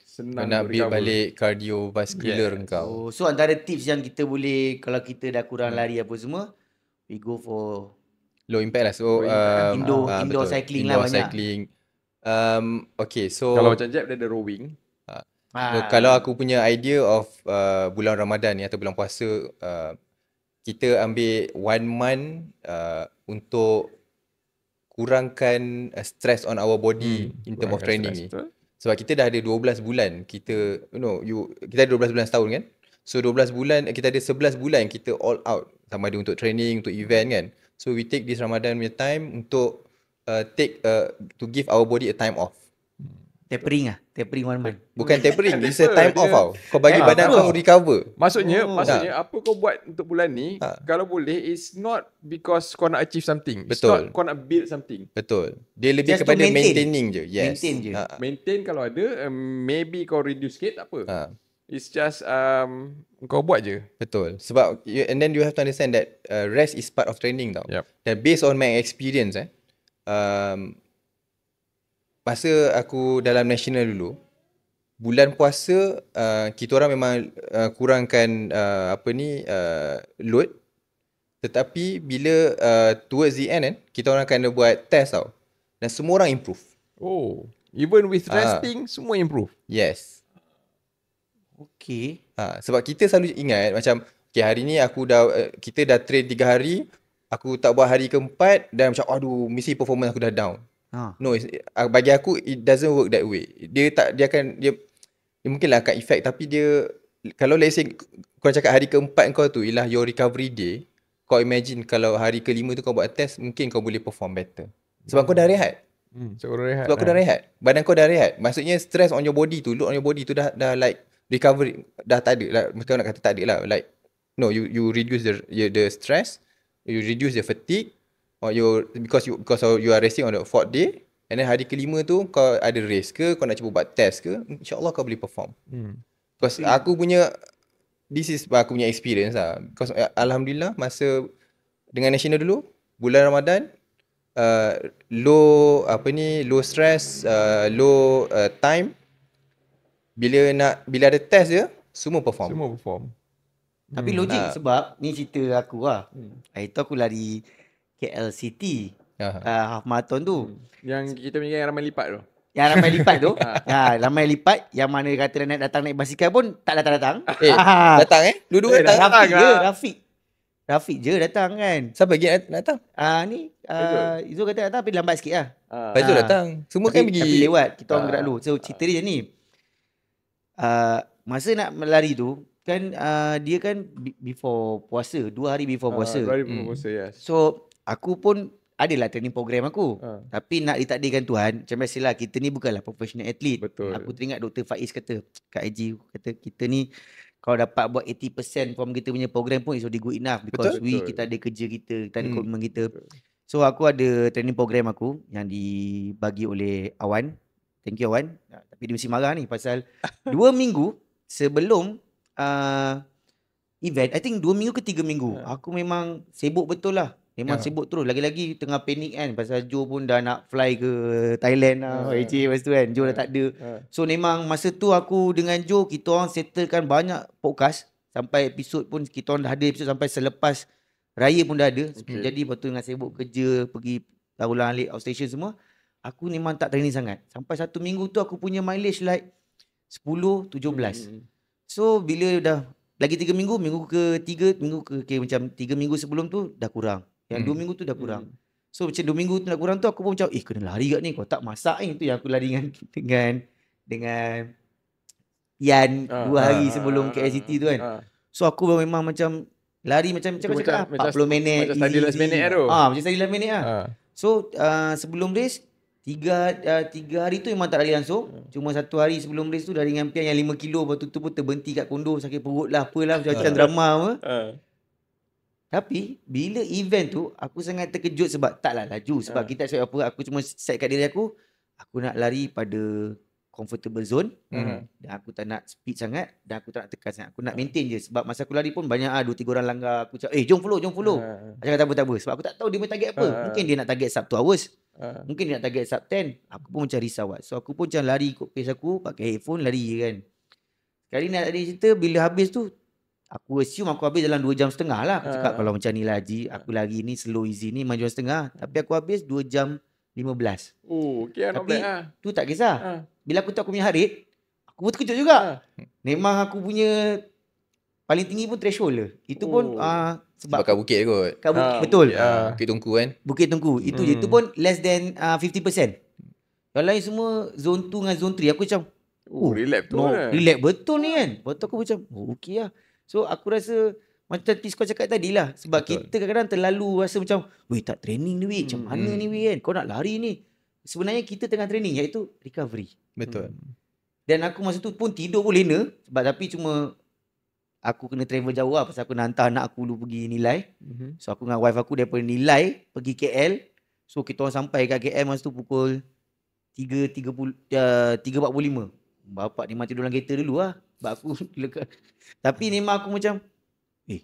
senang nak build balik cardiovascular yes. kau Oh, so antara tips yang kita boleh kalau kita dah kurang hmm. lari apa semua we go for low impact lah so impact. Um, indoor uh, indoor cycling indoor lah banyak cycling um okay so kalau macam jap dia ada rowing uh, so kalau aku punya idea of uh, bulan Ramadan ni atau bulan puasa uh, kita ambil one month uh, untuk kurangkan uh, stress on our body hmm, in term of training stress, ni. Betul? Sebab kita dah ada 12 bulan kita you know you kita ada 12 bulan setahun kan. So 12 bulan kita ada 11 bulan kita all out sama ada untuk training untuk event kan. So we take this Ramadan punya time untuk uh, take uh, to give our body a time off. Tapering lah Tapering one month Bukan tapering It's a time off tau Kau bagi ha, badan kau recover Maksudnya hmm. Maksudnya ha. Apa kau buat untuk bulan ni ha. Kalau boleh It's not because Kau nak achieve something Betul It's not kau nak build something Betul Dia lebih Just kepada maintain. maintaining je yes. Maintain je ha. Maintain kalau ada um, Maybe kau reduce sikit Tak apa ha. It's just um, Kau buat je Betul Sebab you, And then you have to understand that uh, Rest is part of training tau yep. That based on my experience eh, um, masa aku dalam national dulu bulan puasa uh, kita orang memang uh, kurangkan uh, apa ni uh, load tetapi bila uh, towards the end eh, kita orang kena buat test tau dan semua orang improve oh even with ah. resting uh, semua improve yes okey uh, sebab kita selalu ingat macam okay hari ni aku dah uh, kita dah train 3 hari aku tak buat hari keempat dan macam aduh mesti performance aku dah down Ha. No, uh, bagi aku it doesn't work that way. Dia tak dia akan dia, dia mungkinlah akan effect tapi dia kalau let's say kau cakap hari keempat kau tu ialah your recovery day, kau imagine kalau hari kelima tu kau buat test mungkin kau boleh perform better. Sebab hmm. kau dah rehat. Hmm, so rehat. Sebab kau dah rehat. Badan kau dah rehat. Maksudnya stress on your body tu, load on your body tu dah dah like recovery dah tak ada lah. Mungkin nak kata tak ada lah. Like no, you you reduce the the stress, you reduce the fatigue, or you because you because of, you are racing on the fourth day and then hari kelima tu kau ada race ke kau nak cuba buat test ke insyaallah kau boleh perform hmm. because okay. aku punya this is aku punya experience lah because uh, alhamdulillah masa dengan national dulu bulan Ramadan uh, low apa ni low stress uh, low uh, time bila nak bila ada test dia semua perform semua perform tapi hmm. logik nah. sebab ni cerita aku lah hmm. itu aku lari KL City uh ah, half marathon tu. Hmm. Yang kita punya yang ramai lipat tu. Yang ramai lipat tu. [LAUGHS] Ha. ha, ramai lipat yang mana kata nak datang naik basikal pun tak datang-datang. [LAUGHS] Eh, ha. datang eh. Dua-dua eh, datang. Rafiq je, lah. Rafiq. Rafiq je datang kan. Siapa lagi nak datang? Ah uh, ni, ah, uh, Izo kata datang tapi lambat sikit lah. Uh, ah. Izo datang. Semua tapi, kan pergi. Tapi lewat. Kita orang uh, gerak dulu. So cerita dia ni. Uh, masa nak melari tu, kan uh, dia kan before puasa. Dua hari before puasa. Uh, dua hari before hmm. puasa, hmm. yes. So aku pun adalah training program aku. Ha. Tapi nak ditakdirkan Tuhan, macam biasalah kita ni bukanlah professional athlete. Betul. Aku teringat Dr. Faiz kata kat IG kata kita ni kalau dapat buat 80% form kita punya program pun is already good enough because Betul. we kita ada kerja kita, kita ada hmm. kita. So aku ada training program aku yang dibagi oleh Awan. Thank you Awan. tapi dia mesti marah ni pasal 2 [LAUGHS] minggu sebelum uh, event, I think 2 minggu ke 3 minggu. Ha. Aku memang sibuk betul lah. Memang yeah. sibuk terus. Lagi-lagi tengah panik kan pasal Joe pun dah nak fly ke Thailand lah. Oh, AJ yeah. masa tu kan. Joe yeah. dah ya, takde Yeah. So memang masa tu aku dengan Joe kita orang settlekan banyak podcast. Sampai episod pun kita orang dah ada episod sampai selepas raya pun dah ada. Okay. Jadi lepas tu dengan sibuk kerja pergi tahulah alik outstation semua. Aku memang tak training sangat. Sampai satu minggu tu aku punya mileage like 10, 17. Hmm, hmm, hmm. So bila dah lagi tiga minggu, minggu ke 3, minggu ke okay, macam tiga minggu sebelum tu dah kurang. Yang hmm. dua minggu tu dah kurang. Hmm. So macam dua minggu tu dah kurang tu aku pun macam eh kena lari kat ni. Kau tak masak ni. Eh. Tu yang aku lari dengan [LAUGHS] dengan dengan Yan uh, dua hari uh, sebelum uh, ah, KLCT tu kan. Uh. So aku pun memang macam lari macam macam macam, macam, macam, macam 40 minit. Macam tadi last minit tu. Ah, ha, macam tadi last minit lah. ah. So uh, sebelum race Tiga, uh, tiga hari tu memang tak lari langsung. Hmm. Cuma satu hari sebelum race tu dari dengan pian yang lima kilo. Lepas tu, tu pun terbenti kat kondo. Sakit perut lah. Apalah. Macam-macam uh. drama apa. Uh. Tapi bila event tu aku sangat terkejut sebab taklah laju sebab uh. kita tak apa aku cuma set kat diri aku aku nak lari pada comfortable zone mm. dan aku tak nak speed sangat dan aku tak nak tekan sangat aku nak ah. maintain je sebab masa aku lari pun banyak ah 2 3 orang langgar aku cakap eh jom follow jom follow macam ah. uh. tak apa tak apa sebab aku tak tahu dia nak target apa uh. mungkin dia nak target sub 2 hours uh. mungkin dia nak target sub 10 aku pun mencari risau so aku pun macam lari ikut pace aku pakai headphone lari je kan kali ni nak tadi cerita bila habis tu Aku assume aku habis dalam 2 jam setengah lah. Aku cakap uh. kalau macam ni lah Haji. Aku ah. lari ni slow easy ni 1 jam setengah. Tapi aku habis 2 jam 15. Oh, okay, lah, Tapi ha. tu tak kisah. Ha. Bila aku tahu aku punya hari, aku pun terkejut juga. Ha. Memang aku punya paling tinggi pun threshold lah. Itu pun uh, sebab, sebab kat bukit kot. Kat bukit, ha. betul. Ya. Bukit Tungku kan. Bukit Tungku. Itu hmm. je. Itu hmm. pun less than uh, 50%. Yang lain semua zone 2 dengan zone 3. Aku macam, oh, oh relax tu no, lah. Relax betul ni kan. Lepas aku macam, oh, okay lah. So aku rasa macam Tis kau cakap tadi lah. Sebab Betul. kita kadang-kadang terlalu rasa macam, weh tak training ni weh. Macam hmm. mana hmm. ni weh kan? Kau nak lari ni. Sebenarnya kita tengah training iaitu recovery. Betul. Hmm. Dan aku masa tu pun tidur pun lena. Sebab tapi cuma aku kena travel jauh lah. Pasal aku nak hantar anak aku dulu pergi nilai. Hmm. So aku dengan wife aku daripada nilai pergi KL. So kita orang sampai kat KL masa tu pukul 3.45. Eh, uh, Bapak ni mati dalam kereta dulu lah. Sebab aku leka. [LAUGHS] Tapi ni aku macam Eh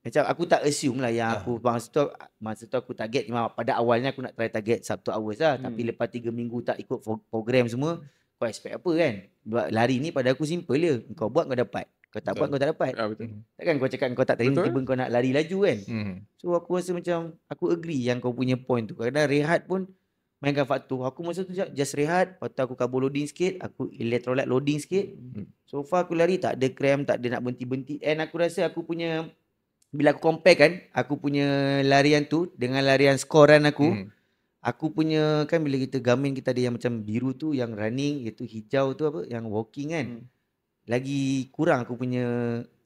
Macam aku tak assume lah Yang aku ha. Masa tu Masa tu aku target memang Pada awalnya aku nak try target Sabtu Awal lah hmm. Tapi lepas tiga minggu Tak ikut program semua Kau expect apa kan Buat lari ni pada aku simple je Kau buat kau dapat Kau tak betul. buat kau tak dapat ha, betul. Takkan kau cakap kau tak terima Tiba kau nak lari laju kan hmm. So aku rasa macam Aku agree yang kau punya point tu Kadang-kadang rehat pun mainkan faktu. Aku masa tu just, just rehat, lepas aku carbo loading sikit, aku electrolyte loading sikit. Hmm. So far aku lari tak ada cramp, tak ada nak berhenti-berhenti. And aku rasa aku punya bila aku compare kan, aku punya larian tu dengan larian skoran aku, hmm. aku punya kan bila kita gamin kita ada yang macam biru tu, yang running, iaitu hijau tu apa, yang walking kan. Hmm. Lagi kurang aku punya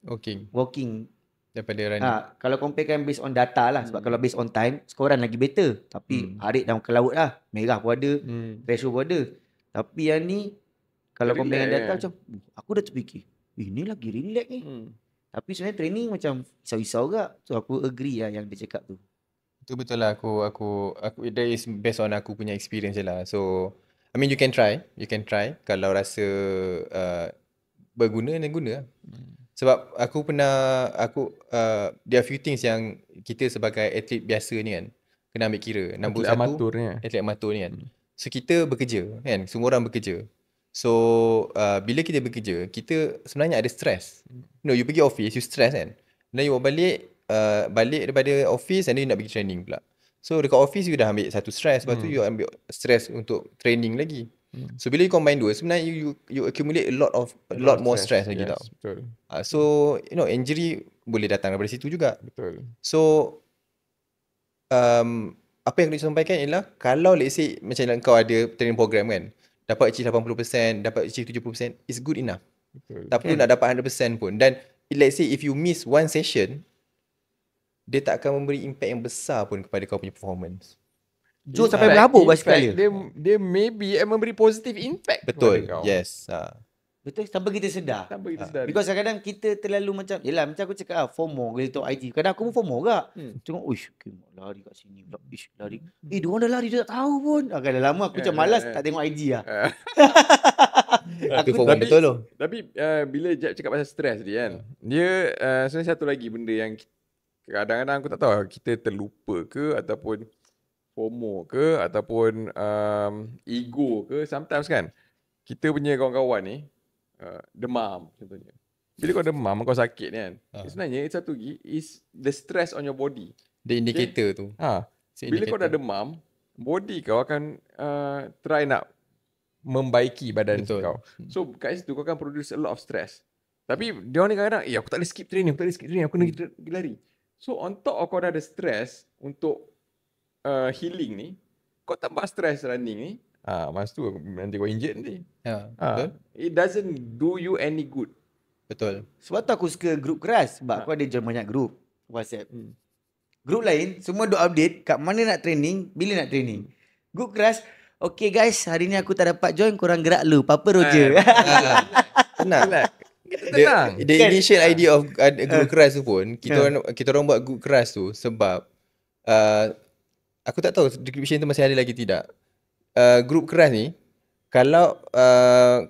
walking. Walking daripada running. Ha, kalau comparekan based on data lah sebab hmm. kalau based on time skoran lagi better tapi hmm. harit dalam kelaut lah merah pun ada hmm. threshold pun ada tapi yang ni kalau relax, comparekan data macam uh, aku dah terfikir eh, ini lagi relax ni hmm. tapi sebenarnya training macam risau-risau juga so aku agree lah yang dia cakap tu itu betul lah aku aku aku that is based on aku punya experience je lah so I mean you can try you can try kalau rasa uh, berguna then guna lah. hmm sebab aku pernah aku uh, there are few things yang kita sebagai atlet biasa ni kan kena ambil kira nombor atlet satu amatur ni. Kan? atlet amatur ni kan hmm. so kita bekerja kan semua orang bekerja so uh, bila kita bekerja kita sebenarnya ada stress you no know, you pergi office you stress kan then you balik uh, balik daripada office and then you nak pergi training pula so dekat office you dah ambil satu stress lepas hmm. tu you ambil stress untuk training lagi Hmm. So bila you combine dua sebenarnya you, you you accumulate a lot of a, lot, lot more stress, stress lagi yes, tau. Betul. Uh, so you know injury boleh datang daripada situ juga. Betul. So um apa yang aku nak sampaikan ialah kalau let's say macam lah, kau ada training program kan dapat achieve 80%, dapat achieve 70% is good enough. Betul. Tak yeah. Kan? nak dapat 100% pun dan let's say if you miss one session dia tak akan memberi impact yang besar pun kepada kau punya performance. Joe sampai right. berhabuk basikal Dia dia maybe eh, memberi positif impact Betul. kepada kau. Yes. Ha. Betul sampai kita sedar. Sampai kita ha. sedar. Because kadang-kadang kita terlalu macam yalah macam aku cakap ah FOMO kalau tengok IG. Kadang aku pun FOMO juga. Hmm. Tengok uish okay, lari kat sini pula. Ish lari. Hmm. Eh dia orang dah lari dia tak tahu pun. Agak dah lama aku yeah, macam eh, malas eh, tak tengok IG ah. Eh. [LAUGHS] aku FOMO betul loh. Tapi uh, bila Jack cakap pasal stres dia kan. Dia uh, sebenarnya satu lagi benda yang kadang-kadang aku tak tahu lah, kita terlupa ke ataupun FOMO ke ataupun um, ego ke sometimes kan kita punya kawan-kawan ni uh, demam contohnya bila kau demam kau sakit kan uh. sebenarnya it's satu lagi is the stress on your body the indicator okay. tu ha bila indicator. kau dah demam body kau akan uh, try nak membaiki badan Betul. kau hmm. so kat situ kau akan produce a lot of stress tapi dia ni kadang-kadang eh aku tak boleh skip training aku tak boleh skip training aku kena hmm. lari so on top of kau dah ada stress untuk uh, healing ni kau tambah stress running ni ah ha, masa tu nanti kau injet nanti ya ha, betul it doesn't do you any good betul sebab tu aku suka group keras sebab ha. aku ada join banyak group WhatsApp hmm. group lain semua dok update kat mana nak training bila nak training group keras Okay guys, hari ni aku tak dapat join, kurang gerak lu. Papa Roger. Ah. [LAUGHS] Tenang. Tenang. The, the initial kan? idea of uh, group uh. keras tu pun, kita uh. orang kita orang buat group keras tu sebab uh, aku tak tahu description tu masih ada lagi tidak. Uh, grup keras ni kalau uh,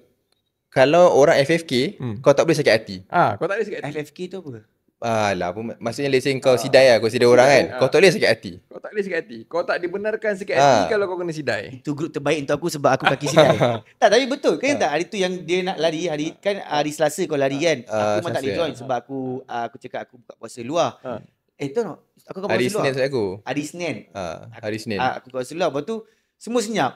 kalau orang FFK hmm. kau tak boleh sakit hati. Ah, ha, kau tak boleh sakit hati. FFK tu apa? Alah, maksudnya lesen kau ha. sidai lah, kau sidai orang kan ha. Kau tak boleh sakit hati Kau tak boleh sakit hati Kau tak dibenarkan sakit ha. hati ah. kalau kau kena sidai Itu grup terbaik untuk aku sebab aku kaki sidai [LAUGHS] Tak, tapi betul kan ha. tak Hari tu yang dia nak lari hari Kan hari selasa kau lari kan Aku uh, memang tak boleh join sebab aku Aku cakap aku buka puasa luar ha. Eh tu no Aku kau masuk luar Hari aku Hari Senin uh, Hari Senin ah, Aku kau masuk luar Lepas tu Semua senyap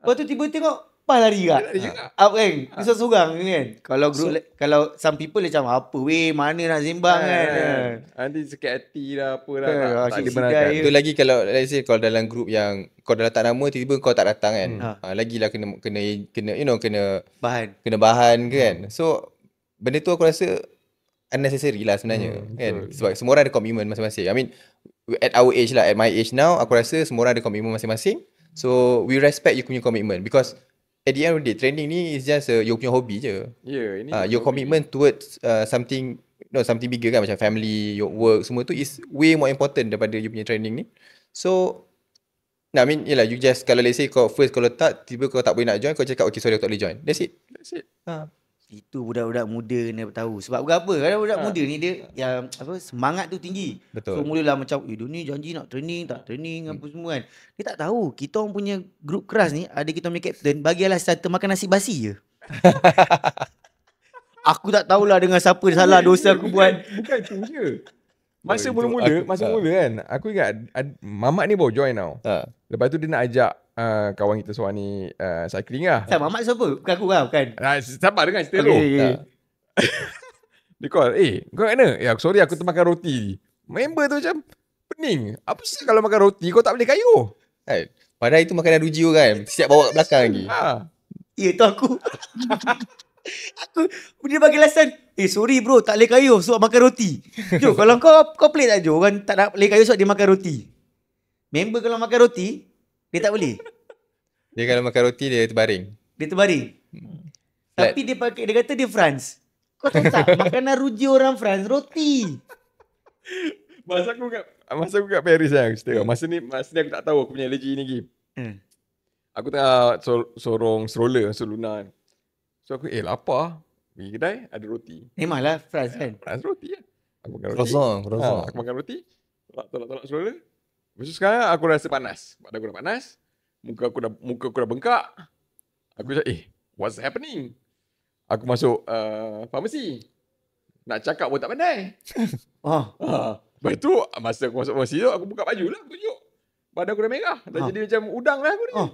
Lepas tu tiba-tiba tengok Pah lari kat ah, Apa kan ah. Bisa seorang kan Kalau group so, Kalau some people macam Apa weh Mana nak sembang eh, kan eh. Eh. Nanti sakit hati lah Apa lah uh, Tak, tak dibenarkan Itu lagi kalau Let's say kalau dalam group yang Kau dah letak nama Tiba-tiba kau tak datang kan hmm. uh, Lagilah kena, kena kena You know kena Bahan Kena bahan kan hmm. So Benda tu aku rasa unnecessary lah sebenarnya hmm, kan sebab semua orang ada commitment masing-masing i mean at our age lah at my age now aku rasa semua orang ada commitment masing-masing so we respect you punya commitment because at the end of the day training ni is just a, uh, you punya hobby je yeah ini uh, your commitment hobby. towards uh, something no something bigger kan macam family your work semua tu is way more important daripada you punya training ni so I mean, yelah, you just, kalau let's say kau first kalau tak, tiba kau tak boleh nak join, kau cakap, okay, sorry, aku tak boleh join. That's it. That's it. Ha itu budak-budak muda kena tahu sebab apa kadang budak ha. muda ni dia ya apa semangat tu tinggi Betul. so mulalah macam eh dia ni janji nak training tak training hmm. apa semua kan dia tak tahu kita orang punya grup keras ni ada kita punya captain bagilah satu makan nasi basi je [LAUGHS] aku tak tahulah dengan siapa salah dosa aku buat bukan tu je masa mula-mula masa ah. mula kan aku ingat ad, mamak ni baru join tau ha. lepas tu dia nak ajak uh, kawan kita seorang ni uh, cycling lah. Sama Mamat siapa? Bukan aku lah, bukan. Nah, sabar dengan cerita okay, tu. Ah. [LAUGHS] dia call, eh, kau kena? Eh, ya, sorry aku termakan roti. Member tu macam pening. Apa sih kalau makan roti kau tak boleh kayu? Eh, padahal itu makanan ruji kan. Siap bawa ke belakang lagi. Ha. Ya, tu aku. [LAUGHS] aku punya bagi lesson. Eh, sorry bro, tak boleh kayu sebab makan roti. Jo, kalau kau kau pelik tak Jo? Orang tak nak boleh kayu sebab dia makan roti. Member kalau makan roti, dia tak boleh. Dia kalau makan roti dia terbaring. Dia terbaring. Flat. Hmm. Tapi dia pakai dia kata dia France. Kau tahu tak makanan ruji orang France roti. masa aku kat masa aku kat Paris lah aku yeah. Hmm. Masa ni masa ni aku tak tahu aku punya allergy ni gim. Hmm. Aku tengah sor- sorong stroller masa Luna. Kan. So aku eh lapar. Pergi kedai ada roti. Memanglah France kan. Eh, France roti ya. Aku makan roti. Croissant, croissant. Ha, aku makan roti. Tolak-tolak stroller. Tolak, tolak, Lepas tu sekarang aku rasa panas. Badan aku dah panas. Muka aku dah muka aku dah bengkak. Aku cakap, eh, what's happening? Aku masuk uh, farmasi. Nak cakap pun tak pandai. Lepas [LAUGHS] ah. ah. tu, masa aku masuk farmasi tu, aku buka baju lah. Aku tunjuk. Badan aku dah merah. Dah ah. jadi macam udang lah aku ni. Ah.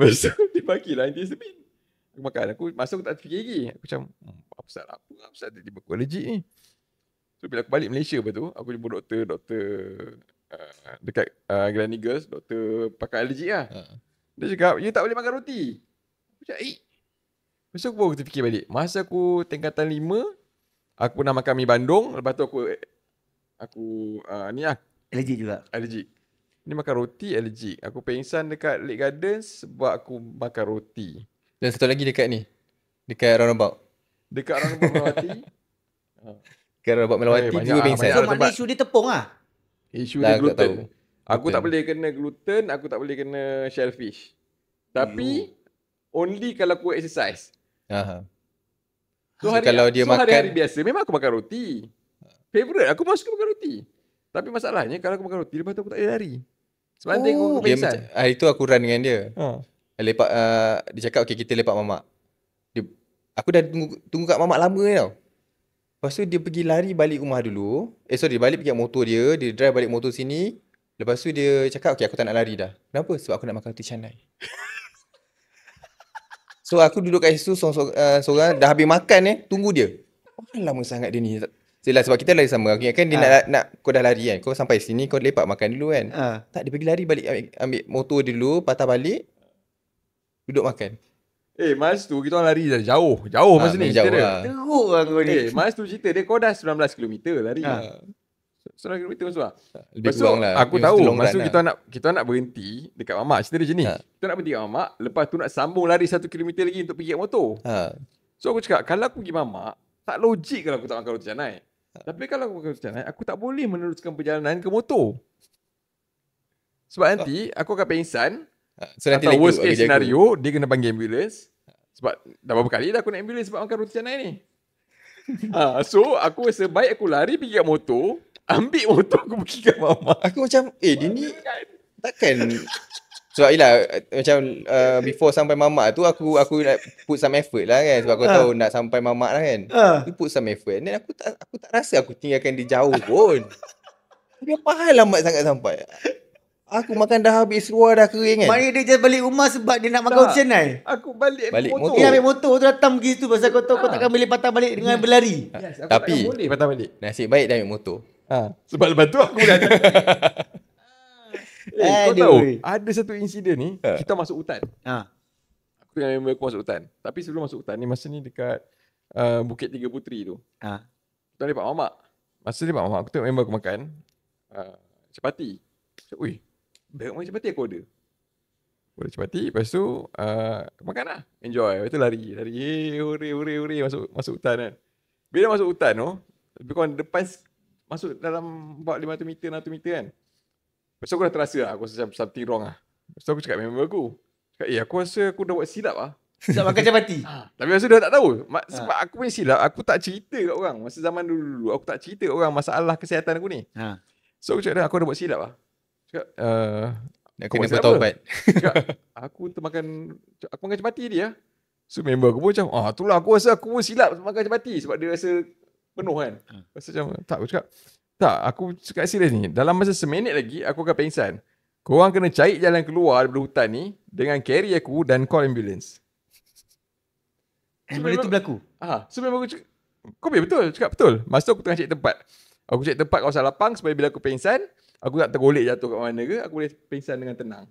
Lepas tu, [LAUGHS] dipakil lah inti sepin. Aku makan. Aku masa aku tak fikir lagi. Aku macam, hmm, apa salah aku? Apa salah tiba-tiba aku ni? Tu bila aku balik Malaysia lepas tu, aku jumpa doktor, doktor Ah, dekat uh, ah, Granny Girls, doktor pakai allergi lah. Ha. Dia cakap, you tak boleh makan roti. Aku cakap, eh. Lepas tu aku baru fikir balik. Masa aku tingkatan lima, aku pernah makan mie bandung. Lepas tu aku, aku uh, ni lah. Allergi juga. Allergi. Ni makan roti allergi. Aku pengsan dekat Lake Gardens sebab aku makan roti. Dan satu lagi dekat ni. Dekat roundabout. Dekat roundabout Melawati. [LAUGHS] Dekat roundabout Melawati eh, juga pengsan. Lah, so, maknanya isu dia tepung lah. Isu dia gluten. Tak Aku gluten. tak boleh kena gluten, aku tak boleh kena shellfish. Tapi Hello. only kalau aku exercise. Aha. So, so kalau dia so makan hari, hari biasa memang aku makan roti. Favorite aku masuk makan roti. Tapi masalahnya kalau aku makan roti lepas tu aku tak boleh lari. Sebab oh, tengok aku pesan. Hari tu aku run dengan dia. Ha. Eh, lepak uh, dia cakap okey kita lepak mamak. Dia, aku dah tunggu tunggu kat mamak lama ni tau. Lepas tu dia pergi lari balik rumah dulu. Eh sorry, balik pergi motor dia. Dia drive balik motor sini. Lepas tu dia cakap, okay aku tak nak lari dah. Kenapa? Sebab aku nak makan roti canai. [LAUGHS] so aku duduk kat situ seorang-seorang. Eh, dah habis makan eh. Tunggu dia. Oh, lama sangat dia ni. Yelah sebab kita lari sama. Okay, kan dia ha. nak, nak, kau dah lari kan. Kau sampai sini kau lepak makan dulu kan. Ha. Tak, dia pergi lari balik ambil, ambil motor dulu. Patah balik. Duduk makan. Eh, mas tu kita orang lari jauh. Jauh ha, ah, masa ni. Jauh lah. Teruk lah kau ni. Eh, masa tu cerita dia kau dah 19 km lari. Ha. 19 km masa tu lah. Lebih masa lah. Aku tahu masa lah. tu kita lah. nak kita nak berhenti dekat mamak. Cerita dia macam ni. Ha. Kita nak berhenti dekat mamak. Lepas tu nak sambung lari satu kilometer lagi untuk pergi motor. Ha. So aku cakap, kalau aku pergi mamak, tak logik kalau aku tak makan roti canai. Ha. Tapi kalau aku makan roti canai, aku tak boleh meneruskan perjalanan ke motor. Sebab nanti aku akan pengsan. Ah, so nanti Atau worst case scenario aku. Dia kena panggil ambulance Sebab Dah berapa kali dah aku nak ambulance Sebab makan roti canai ni ha, [LAUGHS] So Aku rasa baik aku lari Pergi kat motor Ambil motor aku pergi kat mama Aku macam Eh dia ni kan? Takkan so ialah Macam uh, Before sampai mama tu Aku aku nak Put some effort lah kan Sebab aku ha. tahu Nak sampai mama lah kan ha. Put some effort And then aku tak Aku tak rasa aku tinggalkan dia jauh pun Dia [LAUGHS] pahal lambat sangat sampai Aku makan dah habis Luar dah kering kan Mari dia just balik rumah Sebab dia nak makan ocean kan Aku balik, balik motor. motor Dia ambil motor tu datang pergi situ Pasal kau tahu kau takkan boleh patah balik Dengan berlari yes, Tapi patah balik Nasib baik dia ambil motor ha. Sebab lepas tu aku dah [LAUGHS] eh, kau tahu Ada satu insiden ni ha. Kita masuk hutan ha. Aku yang member aku masuk hutan Tapi sebelum masuk hutan ni Masa ni dekat uh, Bukit Tiga Putri tu ha. Kita lepak mamak Masa lepak mamak Aku tengok member aku makan uh, Cepati Ui bagi makan cepati aku order Order cepati Lepas tu uh, Makan lah Enjoy Lepas tu lari Lari eh, Hore hore hore Masuk masuk hutan kan Bila masuk hutan tu Lebih kurang depan Masuk dalam Buat 500 meter 600 meter kan Lepas tu aku dah terasa lah Aku rasa macam something wrong lah Lepas tu aku cakap member aku Cakap eh aku rasa aku dah buat silap lah Silap makan cepati ha. [LAUGHS] Ah. Tapi masa tu dah tak tahu ah. Sebab ha. aku punya silap Aku tak cerita kat orang Masa zaman dulu-dulu Aku tak cerita kat orang Masalah kesihatan aku ni ha. So aku cakap dah aku dah buat silap lah Eh, nak kena bertaubat. Cakap, aku makan, aku makan cepati dia. Ah. So member aku pun macam, ah itulah aku rasa aku pun silap makan cepati sebab dia rasa penuh kan. Hmm. Rasa macam, tak aku cakap, tak aku cakap serius ni, dalam masa seminit lagi aku akan pengsan. Korang kena cari jalan keluar daripada hutan ni dengan carry aku dan call ambulance. Sebab so, itu berlaku? Ah, so member aku cakap, kau betul? Cakap betul. Masa aku tengah cek tempat. Aku cek tempat kawasan lapang supaya bila aku pengsan, Aku tak tergolek jatuh kat mana ke Aku boleh pingsan dengan tenang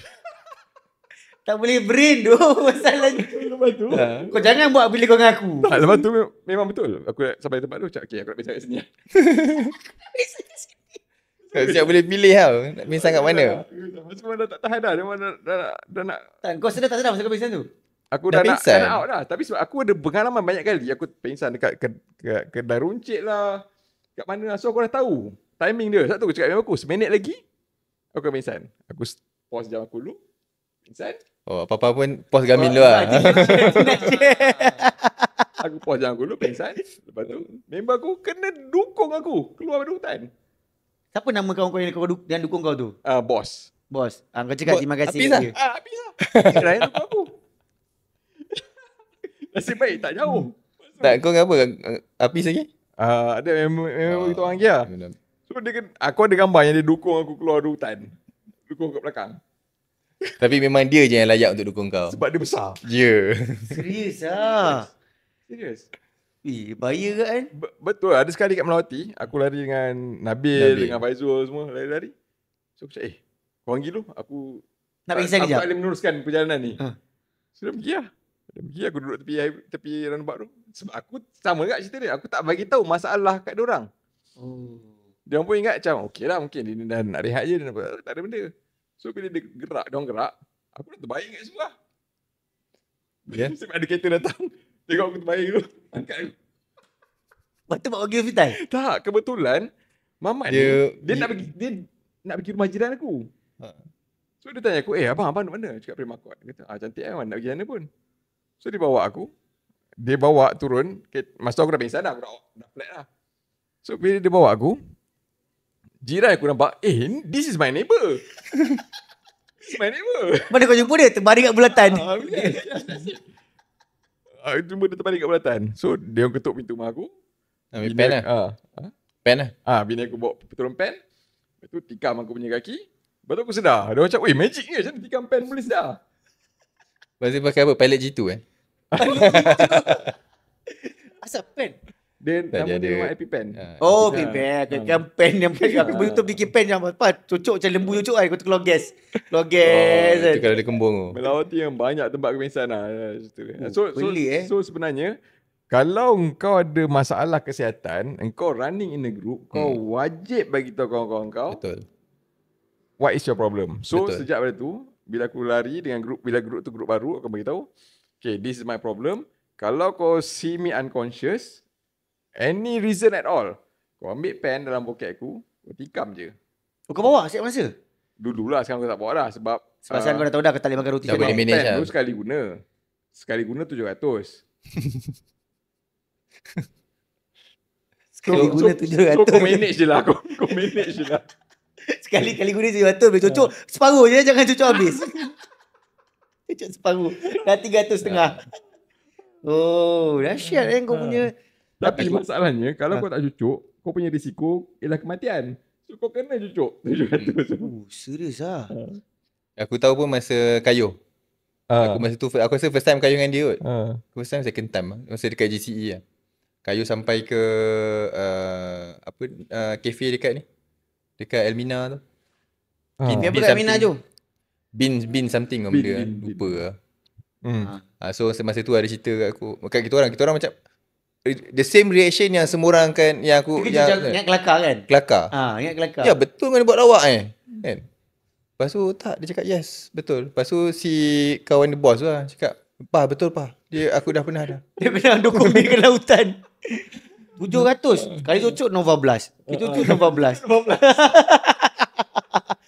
[LAUGHS] Tak boleh brain tu [LAUGHS] masalahnya. Lepas tu ha. Kau jangan buat bila kau dengan aku tak, Lepas tu memang betul Aku sampai tempat tu Cakap okay aku nak pingsan kat sini [LAUGHS] Siap boleh pilih tau Nak pingsan kat mana Semua dah tak tahan dah Dia dah, nak Kau sedar tak sedar Masa kau pingsan tu Aku dah, dah nak dah out dah Tapi sebab aku ada pengalaman banyak kali Aku pingsan dekat Kedai ke, ke, ke runcit lah kat mana lah. So aku dah tahu timing dia. Satu aku cakap dengan aku, seminit lagi aku akan pingsan. Aku pause jam aku dulu, pingsan. Oh apa-apa pun pause gamin oh, dulu lah. [LAUGHS] aku pause jam aku dulu, pingsan. Lepas tu member aku kena dukung aku keluar dari hutan. Siapa nama kawan-kawan yang, kau yang dukung kau tu? Uh, boss. Bos. Ah, kau cakap Bo- terima kasih. Habis lah. Ah, habis lah. Kira-kira aku. aku. [LAUGHS] Nasib baik tak jauh. Tak, kau dengan apa? Habis lagi? ada ah, memang member ah, kita orang dia. Lah. So dia kan aku ada gambar yang dia dukung aku keluar hutan. Dukung kat belakang. Tapi memang dia je yang layak untuk dukung kau. Sebab dia besar. Ya. Yeah. Serius ah. Serius. Eh, bahaya ke kan? B- betul. Ada sekali kat Melawati, aku lari dengan Nabil, Nabil. dengan Faizul semua lari-lari. So aku cakap, eh, kau panggil dulu. Aku nak pergi sekejap. Aku boleh meneruskan perjalanan ni. Huh. Ha. So dia pergi lah. Dia pergi, aku duduk tepi, tepi runabout tu. Sebab aku sama juga cerita ni Aku tak bagi tahu masalah kat dia orang. Oh. Dia pun ingat macam okay lah, mungkin dia dah nak rehat je dia nak, tak ada benda. So bila dia gerak, dia orang gerak, aku dah terbaik kat semua. Lah. Ya. Yeah. [LAUGHS] Sebab ada kereta datang, tengok aku terbaik tu. Angkat aku. Lepas tu buat pergi hospital? Tak, kebetulan mama dia, dia, nak pergi dia nak pergi rumah jiran aku. Ha. So dia tanya aku, eh abang abang duduk mana? Cakap Prima Court. Dia kata, ah cantik kan nak pergi sana pun. So dia bawa aku, dia bawa turun masa aku dah pingsan dah aku dah, dah flat lah so bila dia bawa aku jiran aku nampak eh this is my neighbor [LAUGHS] this is my neighbor mana kau jumpa dia terbaring kat bulatan ah, aku ah, jumpa dia terbaring kat bulatan so dia orang ketuk pintu rumah aku ambil pen lah ah, pen lah bila aku bawa turun pen lepas tu tikam aku punya kaki lepas tu aku sedar dia orang cakap weh magic ni macam tikam pen boleh sedar Masih pakai apa? Pilot G2 eh? [LAUGHS] Asal pen? Then tak nama dia buat EpiPen. Ah. Oh, EpiPen. Aku kan um. pen yang ah. pen. Aku baru tu bikin pen yang apa? Cucuk macam lembu cucuk lah, kan. Aku tu keluar gas. Keluar gas. Oh, kan. Itu kalau ada kembung tu. Melawat yang banyak tempat kemisan lah. Eh, oh, so, so, Beli, eh. so sebenarnya, kalau kau ada masalah kesihatan, engkau running in a group, hmm. kau wajib bagi tahu kawan-kawan kau. Betul. What is your problem? So, Betul. sejak pada tu, bila aku lari dengan group, bila group tu group baru, aku bagi tahu, Okay, this is my problem. Kalau kau see me unconscious, any reason at all, kau ambil pen dalam poket aku, kau tikam je. Oh, kau bawa setiap masa? lah, sekarang aku tak bawa dah sebab... Sebab uh, kau dah tahu dah, kau tak boleh makan roti. Tak boleh manage lah. sekali guna. Sekali guna 700. [LAUGHS] sekali so, guna 700. So, kau manage je lah. Kau, manage je lah. [LAUGHS] sekali kali guna 700, boleh cucuk. Separuh je, jangan cucuk habis. [LAUGHS] Kecut [LAUGHS] separuh. Dah tiga tu setengah. Oh, dahsyat eh kau ah. punya. Tapi, masalahnya, kalau ah. kau tak cucuk, kau punya risiko ialah kematian. So, kau kena cucuk. Hmm. Oh, serius lah. Aku tahu pun masa kayu. Aku masa tu, aku rasa first time kayu dengan dia kot. Ha. First time, second time. Masa dekat GCE lah. Kayu sampai ke, apa, uh, cafe dekat ni. Dekat Elmina tu. Ha. Kenapa Elmina tu? Bin bin something kau benda lupa bin. lah. Hmm. Ha. Ha, so semasa tu ada cerita kat aku. Kat kita orang, kita orang macam the same reaction yang semua orang kan yang aku kita yang ingat kelakar kan? Kelakar. Ha, ingat kelakar. Ya betul kan buat lawak eh. Hmm. Kan? Lepas tu tak dia cakap yes, betul. Lepas tu si kawan dia bos lah cakap Pah betul pah Dia aku dah pernah dah Dia pernah dokong dia ke lautan 700 [LAUGHS] Kali cucuk Nova Blast Itu tu Nova Blast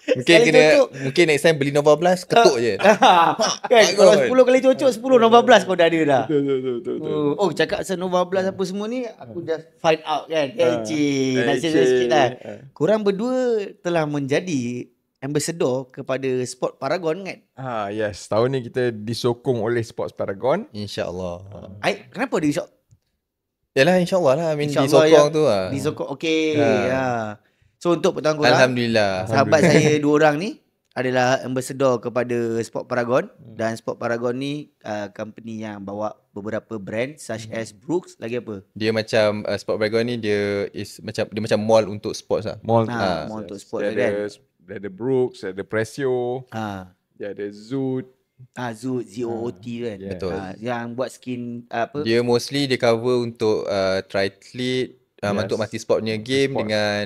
Mungkin sekali kena cucuk. mungkin next time beli Nova Blast ketuk je. [LAUGHS] kan Bagus. kalau 10 kali cucuk 10 Nova Blast kau dah ada dah. Betul betul betul. Oh, oh cakap pasal Nova Blast apa semua ni aku dah find out kan. Ah, eh ji eh, nak cerita sikitlah. Ah. Kurang berdua telah menjadi ambassador kepada Sport Paragon kan? Ha yes, tahun ni kita disokong oleh Sport Paragon. Insya-Allah. Ha. kenapa dia Yalah insya-Allah lah, I mean, disokong ya, tu lah. Disokong okey. Ha. ha. So untuk petang korang lah, Alhamdulillah Sahabat Alhamdulillah. saya dua orang ni Adalah ambassador kepada Sport Paragon hmm. Dan Sport Paragon ni uh, Company yang bawa beberapa brand Such hmm. as Brooks Lagi apa? Dia macam uh, Sport Paragon ni Dia is macam dia macam mall untuk sports lah Mall, ha, ha. mall untuk sport dia, dia, kan? dia ada Brooks Ada Presio, ha. Dia ada Zoot Ah Zoot ZOOT hmm. kan yeah. Betul ha, Yang buat skin apa? Dia mostly dia cover untuk uh, Triathlete Uh, yes. Untuk multi-sportnya game sport. dengan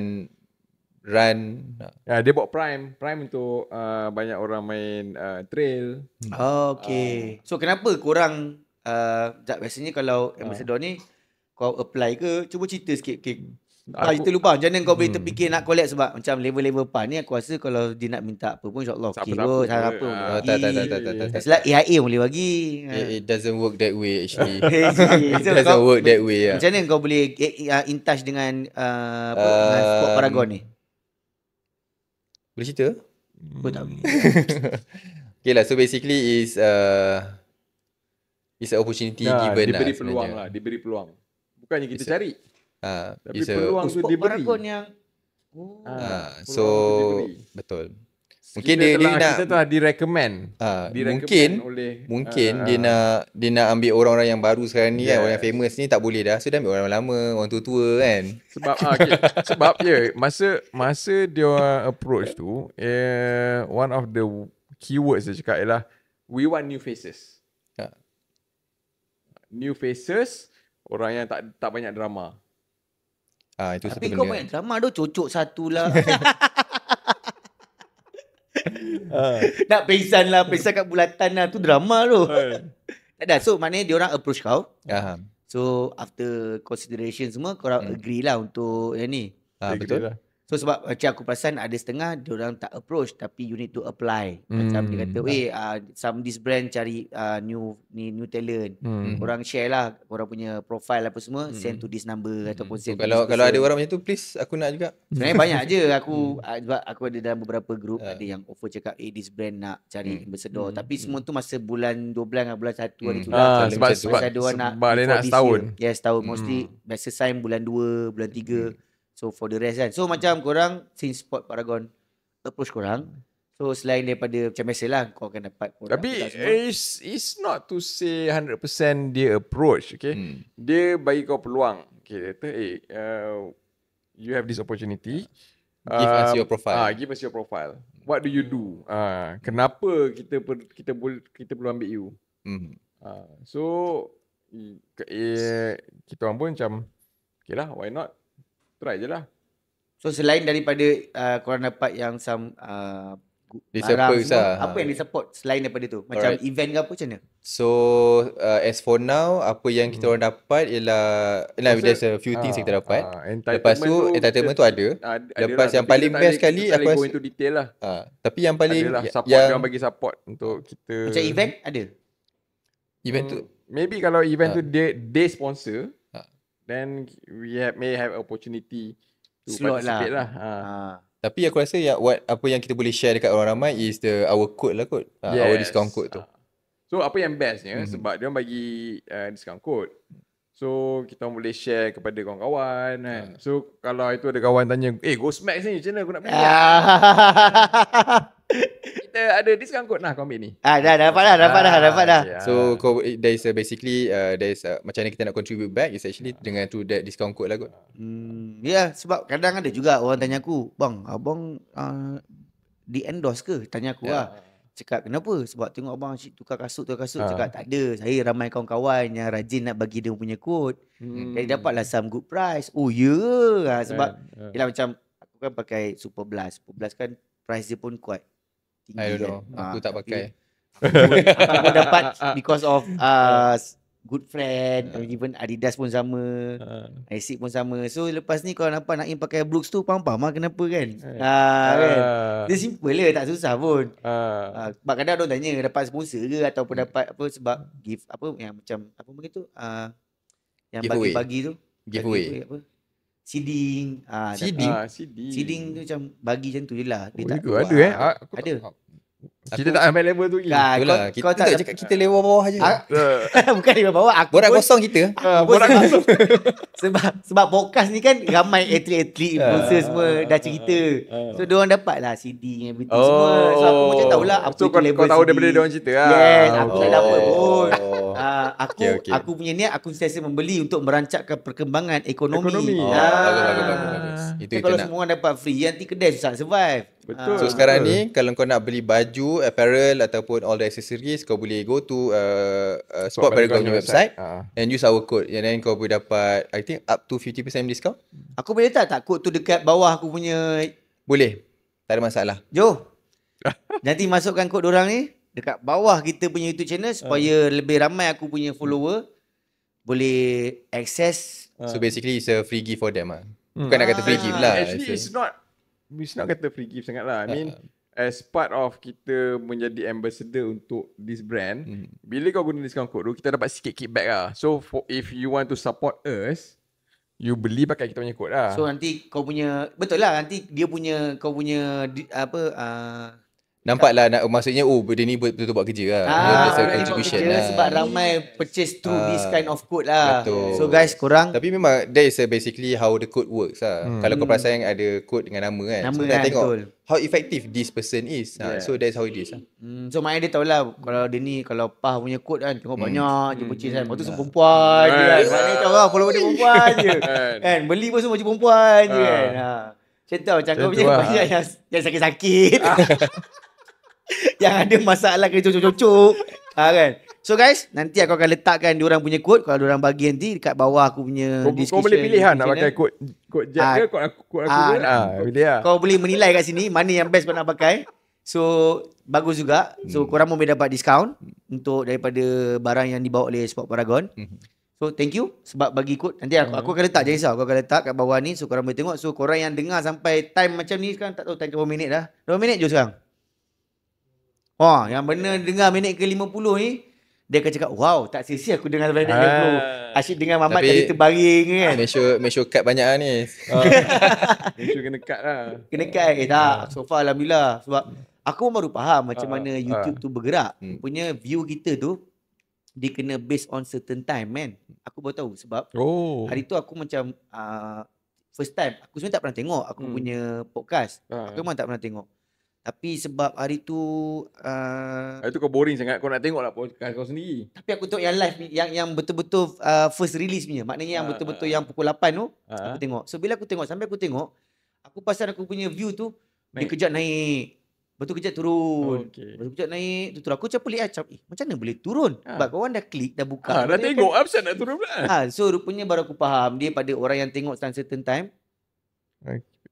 run ya dia buat prime prime untuk uh, banyak orang main uh, trail oh hmm. okey uh, ah. so kenapa kurang uh, biasanya kalau ah. ambassador uh. ni kau apply ke cuba cerita sikit okay. Aku, ah, kita lupa jangan kau boleh hmm. terfikir nak collect sebab macam level-level pan ni aku rasa kalau dia nak minta apa pun insyaallah okey bro apa ah. tak tak tak tak tak tak, tak, tak, tak. Sebab AIA boleh bagi it, it doesn't work that way actually [LAUGHS] it doesn't work that way ya yeah. macam mana kau boleh uh, in touch dengan uh, uh, dengan sport um, paragon ni boleh cerita? Hmm. Boleh tak? [LAUGHS] okay lah. So basically is uh, is an opportunity nah, given lah. Diberi peluang lah. Diberi peluang. Bukannya kita it's cari. Uh, tapi peluang tu diberi. Yang... Oh, uh, so, betul. Mungkin dia, dia nak kita telah direcommend. Ha, direcommend mungkin oleh mungkin ha, dia ah. nak dia nak ambil orang-orang yang baru sekarang ni yes. kan orang yang famous ni tak boleh dah. So dia ambil orang lama, orang tua-tua kan. Sebab ha, okay. sebab ya yeah, masa masa dia approach tu eh, one of the keywords dia cakap ialah we want new faces. Ha. New faces orang yang tak tak banyak drama. Ah ha, itu Tapi kau banyak drama tu cocok satu lah. [LAUGHS] Ha. Nak pesan lah Pesan kat bulatan lah Tu drama tu ha. Tak ada So maknanya Dia orang approach kau So after consideration semua Kau hmm. agree lah Untuk yang ni ha, Betul lah. So sebab macam aku perasan ada setengah dia orang tak approach tapi you need to apply. Macam hmm. dia kata, hmm. "Wei, uh, ah, some this brand cari uh, new ni new talent." Hmm. Orang share lah orang punya profile apa semua, hmm. send to this number hmm. ataupun send. kalau this kalau ada orang macam tu, please aku nak juga. Sebenarnya banyak je [LAUGHS] aku hmm. ah, sebab aku ada dalam beberapa group uh. ada yang offer cakap, "Eh, this brand nak cari hmm. ambassador." Hmm. Tapi semua hmm. tu masa bulan 12 dan bulan 1 hari tu lah. Sebab sebab, sebab nak, dia nak setahun. Year. Yes, setahun mostly hmm. biasa sign bulan 2, bulan 3. Hmm. So for the rest kan So hmm. macam korang Since Sport Paragon Approach korang So selain daripada Macam biasa lah Kau akan dapat Tapi it's, it's not to say 100% dia approach Okay hmm. Dia bagi kau peluang Okay Dia kata Eh uh, You have this opportunity Give us your um, profile uh, Give us your profile What do you do uh, Kenapa Kita per, kita boleh Kita perlu ambil you hmm. uh, So eh, Kita orang pun macam Okay lah Why not try je lah. So selain daripada uh, korang dapat yang some uh, Barang semua, lah. apa yang disupport selain daripada tu? Macam Alright. event ke apa macam mana? So, uh, as for now, apa yang kita hmm. orang hmm. dapat ialah so, There's a few uh, things ah, yang kita dapat uh, Lepas tu, tu entitlement tu ada uh, Lepas yang paling best kita sekali Kita tak go into detail lah uh, Tapi yang paling Adalah ya- yang, yang bagi support untuk kita Macam event ada? Event hmm, tu Maybe kalau event uh, tu dia, dia sponsor then we have, may have opportunity to Slot lah. participate lah. lah. Ha. Ha. Tapi aku rasa ya, what, apa yang kita boleh share dekat orang ramai is the our code lah kot. Ha, yes. Our discount code tu. Ha. So apa yang bestnya mm-hmm. sebab dia bagi uh, discount code. So kita boleh share kepada kawan-kawan kan. Yeah. So kalau itu ada kawan tanya, "Eh, Ghost Max ni macam mana aku nak beli?" Ah. [LAUGHS] kita ada diskaun kod nah kami ni. Ah, dah dapat dah, dapat dah, dapat dah. Ah, so ya. eh, there is a basically uh, there is a, macam ni kita nak contribute back is actually yeah. dengan tu that diskaun kod lah kot. Hmm, ya yeah, sebab kadang ada juga orang tanya aku, "Bang, abang uh, di endorse ke?" tanya aku yeah. lah. Cakap kenapa? Sebab tengok abang asyik tukar kasut tukar kasut ha. cakap ah. tak ada. Saya ramai kawan-kawan yang rajin nak bagi dia punya kod. Hmm. Jadi hmm. dapatlah some good price. Oh ya. Yeah. Ha, sebab yeah. Yeah. macam aku kan pakai Super Blast. Super Blast kan price dia pun kuat. Tinggi I Kan. Ha, aku ha, tak pakai. Aku, aku dapat [LAUGHS] because of uh, good friend uh. even Adidas pun sama uh. Ah. Asics pun sama so lepas ni kalau nampak Naim pakai Brooks tu pam-pam lah kenapa kan ha uh. uh, kan dia simple lah tak susah pun ha uh. uh, kadang-kadang orang tanya dapat sponsor ke ataupun hmm. dapat apa sebab gift apa yang macam apa begitu uh, yang bagi-bagi tu giveaway apa Seeding ah, Seeding ah, Seeding tu macam Bagi macam tu je lah Dia oh, Ada eh Ada kita tak sampai level tu lagi. Nah, Itulah. kita, kau tak tak cakap kita level bawah aja. Ah. Ya. [LAUGHS] Bukan level bawah. Aku borak kosong kita. Uh, borak kosong. [LAUGHS] sebab sebab podcast ni kan ramai atlet-atlet ah. influencer semua dah cerita. So dia dapat lah CD oh, semua. So aku macam tahulah apa so, tu kau, level. Kau tahu CD. daripada dia cerita lah. Yes, aku tak oh. lama pun. [LAUGHS] aku okay, okay. aku punya niat aku sentiasa membeli untuk merancakkan perkembangan ekonomi. ekonomi. Oh, ah. bagus, kalau semua orang dapat free nanti kedai susah survive. Betul. So sekarang betul. ni kalau kau nak beli baju, apparel ataupun all the accessories kau boleh go to uh, uh, Sport Paragon website, website uh. and use our code and then kau boleh dapat I think up to 50% discount. Aku boleh letak tak code tu dekat bawah aku punya Boleh. Tak ada masalah. Jo. [LAUGHS] nanti masukkan kod orang ni dekat bawah kita punya YouTube channel ah. supaya uh. lebih ramai aku punya follower boleh access. Uh. So basically it's a free gift for them ah. Bukan uh. nak ah. kata free gift lah. Actually it's not Mesti nak kata gift sangat lah I mean ah. As part of kita menjadi ambassador untuk this brand mm. Bila kau guna discount code tu Kita dapat sikit kickback lah So for, if you want to support us You beli pakai kita punya code lah So nanti kau punya Betul lah nanti dia punya Kau punya apa uh, nampak lah nak, maksudnya oh benda ni betul-betul buat kerja lah. Ah, ah, contribution kerja lah. Sebab ramai purchase through ah, this kind of code lah. Betul. So guys korang. Tapi memang that is uh, basically how the code works lah. Hmm. Kalau kau hmm. perasan ada code dengan nama kan. Nama so, kan, tengok betul. How effective this person is. Ah, yeah. So that's how it is lah. Hmm. So maknanya dia tahu lah kalau dia ni kalau pah punya code kan tengok hmm. banyak kan. hmm. je purchase hmm. kan. Lepas tu semua perempuan je kan. Maknanya tahu lah kalau dia perempuan je. [LAUGHS] Kan. kan beli pun semua je perempuan je ah. kan. Ah. Macam tu lah, macam kau punya lah. banyak yang sakit-sakit. [LAUGHS] [LAUGHS] yang ada masalah kena cucuk-cucuk. Ha, ah, kan? So guys, nanti aku akan letakkan diorang punya code kalau diorang bagi nanti dekat bawah aku punya kau, Kau boleh pilih nak pakai code code jet ha, ke code ah. aku code aku. Ha, ha, pilih lah. Kau boleh menilai kat sini mana yang best kau nak pakai. So bagus juga. So hmm. korang boleh dapat discount untuk daripada barang yang dibawa oleh Sport Paragon. Hmm. So thank you sebab bagi code. Nanti aku, aku akan letak jangan risau. Aku akan letak kat bawah ni so korang boleh tengok. So korang yang dengar sampai time macam ni sekarang tak tahu time berapa minit dah. 2 minit je sekarang. Ha, yang benar yeah. dengar minit ke 50 ni dia akan cakap wow tak sisi aku dengar sampai minit ke 50. Ah. Asyik dengar Mamat tadi terbaring kan. Make sure make sure cut banyak lah ni. Ha. [LAUGHS] make sure kena cut lah. Kena cut eh tak. Ah. So far alhamdulillah sebab aku pun baru faham macam ah. mana YouTube tu bergerak. Hmm. Punya view kita tu dia kena based on certain time man. Aku baru tahu sebab oh. hari tu aku macam uh, first time aku sebenarnya tak pernah tengok aku hmm. punya podcast. Uh. Aku memang tak pernah tengok. Tapi sebab hari tu uh, Hari tu kau boring sangat Kau nak tengok lah podcast kau sendiri Tapi aku tengok yang live Yang yang betul-betul uh, first release punya Maknanya yang ah, betul-betul uh, yang pukul 8 tu uh, Aku tengok So bila aku tengok Sampai aku tengok Aku pasal aku punya view tu naik. Dia kejap naik Lepas tu kejap turun oh, okay. Lepas tu kejap naik tu turun. Aku macam pelik macam Eh macam mana boleh turun uh. Sebab kawan dah klik Dah buka uh, Dah kan tengok apa Kenapa nak turun pula uh, So rupanya baru aku faham Dia pada orang yang tengok Sunset certain time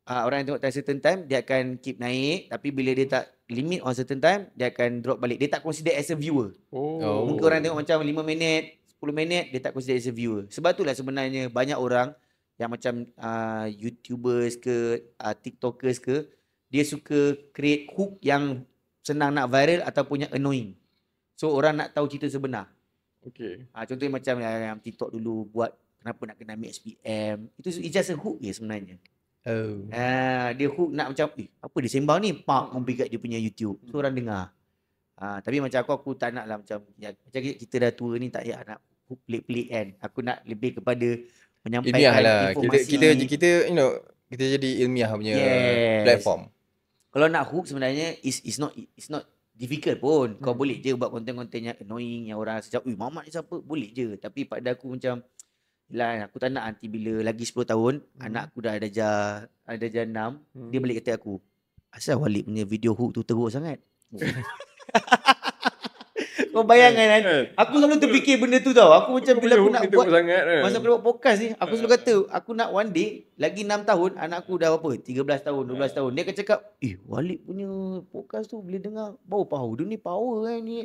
uh, orang yang tengok time certain time dia akan keep naik tapi bila dia tak limit on certain time dia akan drop balik dia tak consider as a viewer oh. mungkin orang tengok macam 5 minit 10 minit dia tak consider as a viewer sebab itulah sebenarnya banyak orang yang macam uh, youtubers ke uh, tiktokers ke dia suka create hook yang senang nak viral ataupun yang annoying so orang nak tahu cerita sebenar okay. uh, contohnya macam uh, yang tiktok dulu buat kenapa nak kena ambil SPM itu it's just a hook je sebenarnya Oh. Uh, dia hook nak macam eh, apa dia sembang ni pak hmm. kat dia punya YouTube. Hmm. So orang dengar. Uh, tapi macam aku aku tak nak macam ya, macam kita dah tua ni tak payah nak hook pelik-pelik kan. Aku nak lebih kepada menyampaikan ilmiah lah. kita kita ni. kita you know kita jadi ilmiah punya yes. platform. Kalau nak hook sebenarnya is is not is not difficult pun. Kau hmm. boleh je buat konten-konten yang annoying yang orang sejak "Ui, Mamat ni siapa?" Boleh je. Tapi pada aku macam lah aku tak nak nanti bila lagi 10 tahun hmm. anak aku dah ada jar ada jar 6 hmm. dia balik kata aku asal walik punya video hook tu teruk sangat [LAUGHS] [LAUGHS] Kau bayangkan eh, kan eh. Aku selalu terfikir benda tu tau Aku macam bila aku nak buat eh. Masa aku buat podcast ni Aku selalu kata Aku nak one day Lagi 6 tahun Anak aku dah apa 13 tahun 12 tahun Dia akan cakap Eh Walid punya podcast tu Bila dengar Bau power Dia ni power kan ni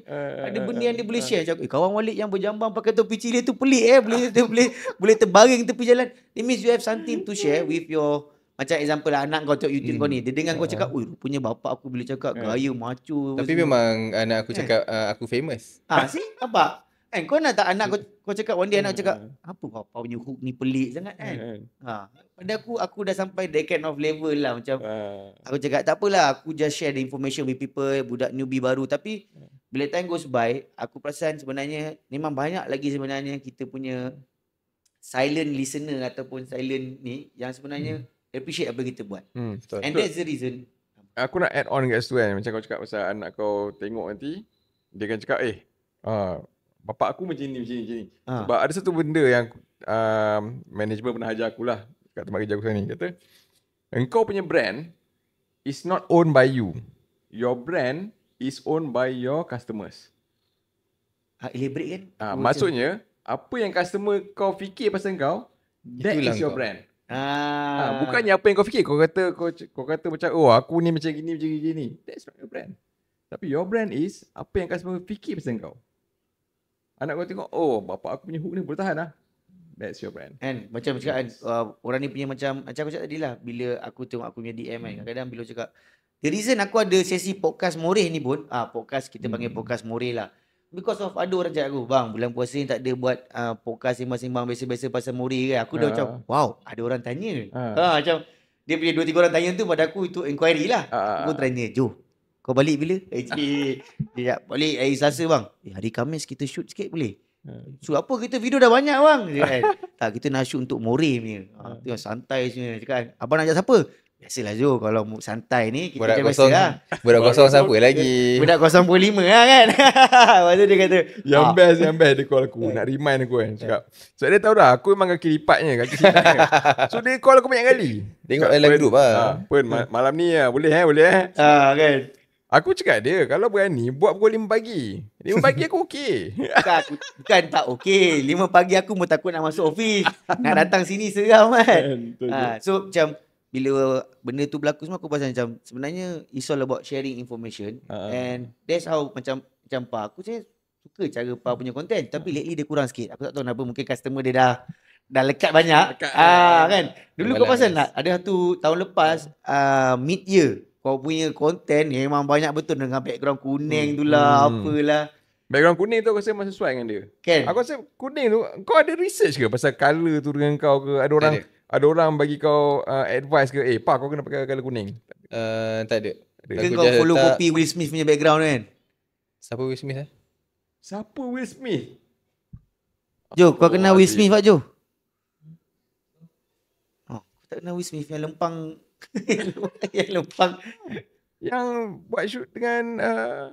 Ada benda yang dia boleh share cakap, Eh kawan Walid yang berjambang Pakai topi cili tu pelik eh Boleh [LAUGHS] boleh boleh terbaring tepi jalan It means you have something to share With your macam example lah anak kau cakap YouTube hmm. kau ni, hmm. dia dengar kau ya. cakap, "Oi, rupanya bapak aku bila cakap hmm. gaya macho." Tapi semua. memang anak aku eh. cakap eh. uh, aku famous. Ah, si? Apa? Kan kau nak tak anak kau [LAUGHS] kau cakap one day anak hmm. cakap, "Apa bapak punya hook ni pelik sangat hmm. kan?" Hmm. Ha. Pada aku aku dah sampai that kind of level lah macam uh. aku cakap tak apalah aku just share the information with people budak newbie baru tapi bila time goes by aku perasan sebenarnya memang banyak lagi sebenarnya kita punya silent listener ataupun silent ni yang sebenarnya hmm appreciate apa kita buat. Hmm, betul. And that's the reason. Aku nak add on kat situ kan. Macam kau cakap pasal anak kau tengok nanti. Dia akan cakap eh. Uh, bapak aku macam ni, macam ni, macam ni. Uh. Sebab ada satu benda yang uh, management pernah ajar aku lah. Kat tempat kerja aku sana ni. Kata. Engkau punya brand is not owned by you. Your brand is owned by your customers. Ha, elaborate kan? Ha, maksudnya, apa yang customer kau fikir pasal kau, that Itulah is your kau. brand. Ah. Ha, bukannya apa yang kau fikir. Kau kata kau, kau kata macam, oh aku ni macam gini, macam gini, gini. That's not your brand. Tapi your brand is apa yang customer fikir pasal kau. Anak kau tengok, oh bapa aku punya hook ni boleh tahan ah. That's your brand. And macam yes. cakap kan, uh, orang ni punya macam, macam aku cakap tadi lah, bila aku tengok aku punya DM kan, hmm. kan, kadang-kadang bila cakap, the reason aku ada sesi podcast Moreh ni pun, ah podcast kita hmm. panggil podcast Moreh lah because of ada orang cakap aku bang bulan puasa ni tak ada buat uh, podcast masing sembang biasa-biasa pasal muri kan aku dah uh. macam wow ada orang tanya uh. ha macam dia punya dua tiga orang tanya tu pada aku itu inquiry lah uh. aku tanya jo kau balik bila eh dia balik hari Selasa bang eh, hari Khamis kita shoot sikit boleh So apa kita video dah banyak bang kan? Tak kita nak shoot untuk Morim ni ha, santai sini. Cakap Abang nak ajak siapa Biasalah Jo kalau santai ni kita budak kosong, lah. Budak kosong siapa lagi? Budak kosong pun lima lah kan. Lepas [LAUGHS] dia kata. Yang ah. best yang best dia call aku. nak remind aku kan. Cakap. So dia tahu dah aku memang kaki lipatnya. Kaki kan. lipatnya. [LAUGHS] so dia call aku banyak kali. Tengok dalam grup lah. Ah, pun malam ni lah. Boleh eh boleh eh. Ha kan. Aku cakap dia kalau berani buat pukul 5 pagi. 5 pagi aku okey. Tak [LAUGHS] bukan tak okey. 5 pagi aku pun takut nak masuk office. nak datang sini seram kan. ha, so macam bila benda tu berlaku semua aku pasal macam sebenarnya it's all about sharing information uh-huh. and that's how macam macam pa aku saya suka cara pa punya content tapi ah. lately dia kurang sikit aku tak tahu kenapa mungkin customer dia dah dah lekat banyak ah uh, kan dulu kau pasal nak ada satu tahun lepas uh, ah, mid year kau punya content memang banyak betul dengan background kuning hmm. tu lah hmm, hmm. apalah Background kuning tu aku rasa memang sesuai dengan dia. Kan? Aku rasa kuning tu, kau ada research ke pasal colour tu dengan kau ke? Ada orang, ada orang bagi kau uh, advice ke eh pak kau kena pakai color kuning uh, tak ada kau kau follow tak... kopi Will Smith punya background kan siapa Will Smith eh siapa Will Smith Jo, kau kenal Will Smith Pak Jo? Oh, tak kenal Will Smith yang lempang [LAUGHS] yang lempang yang buat shoot dengan uh,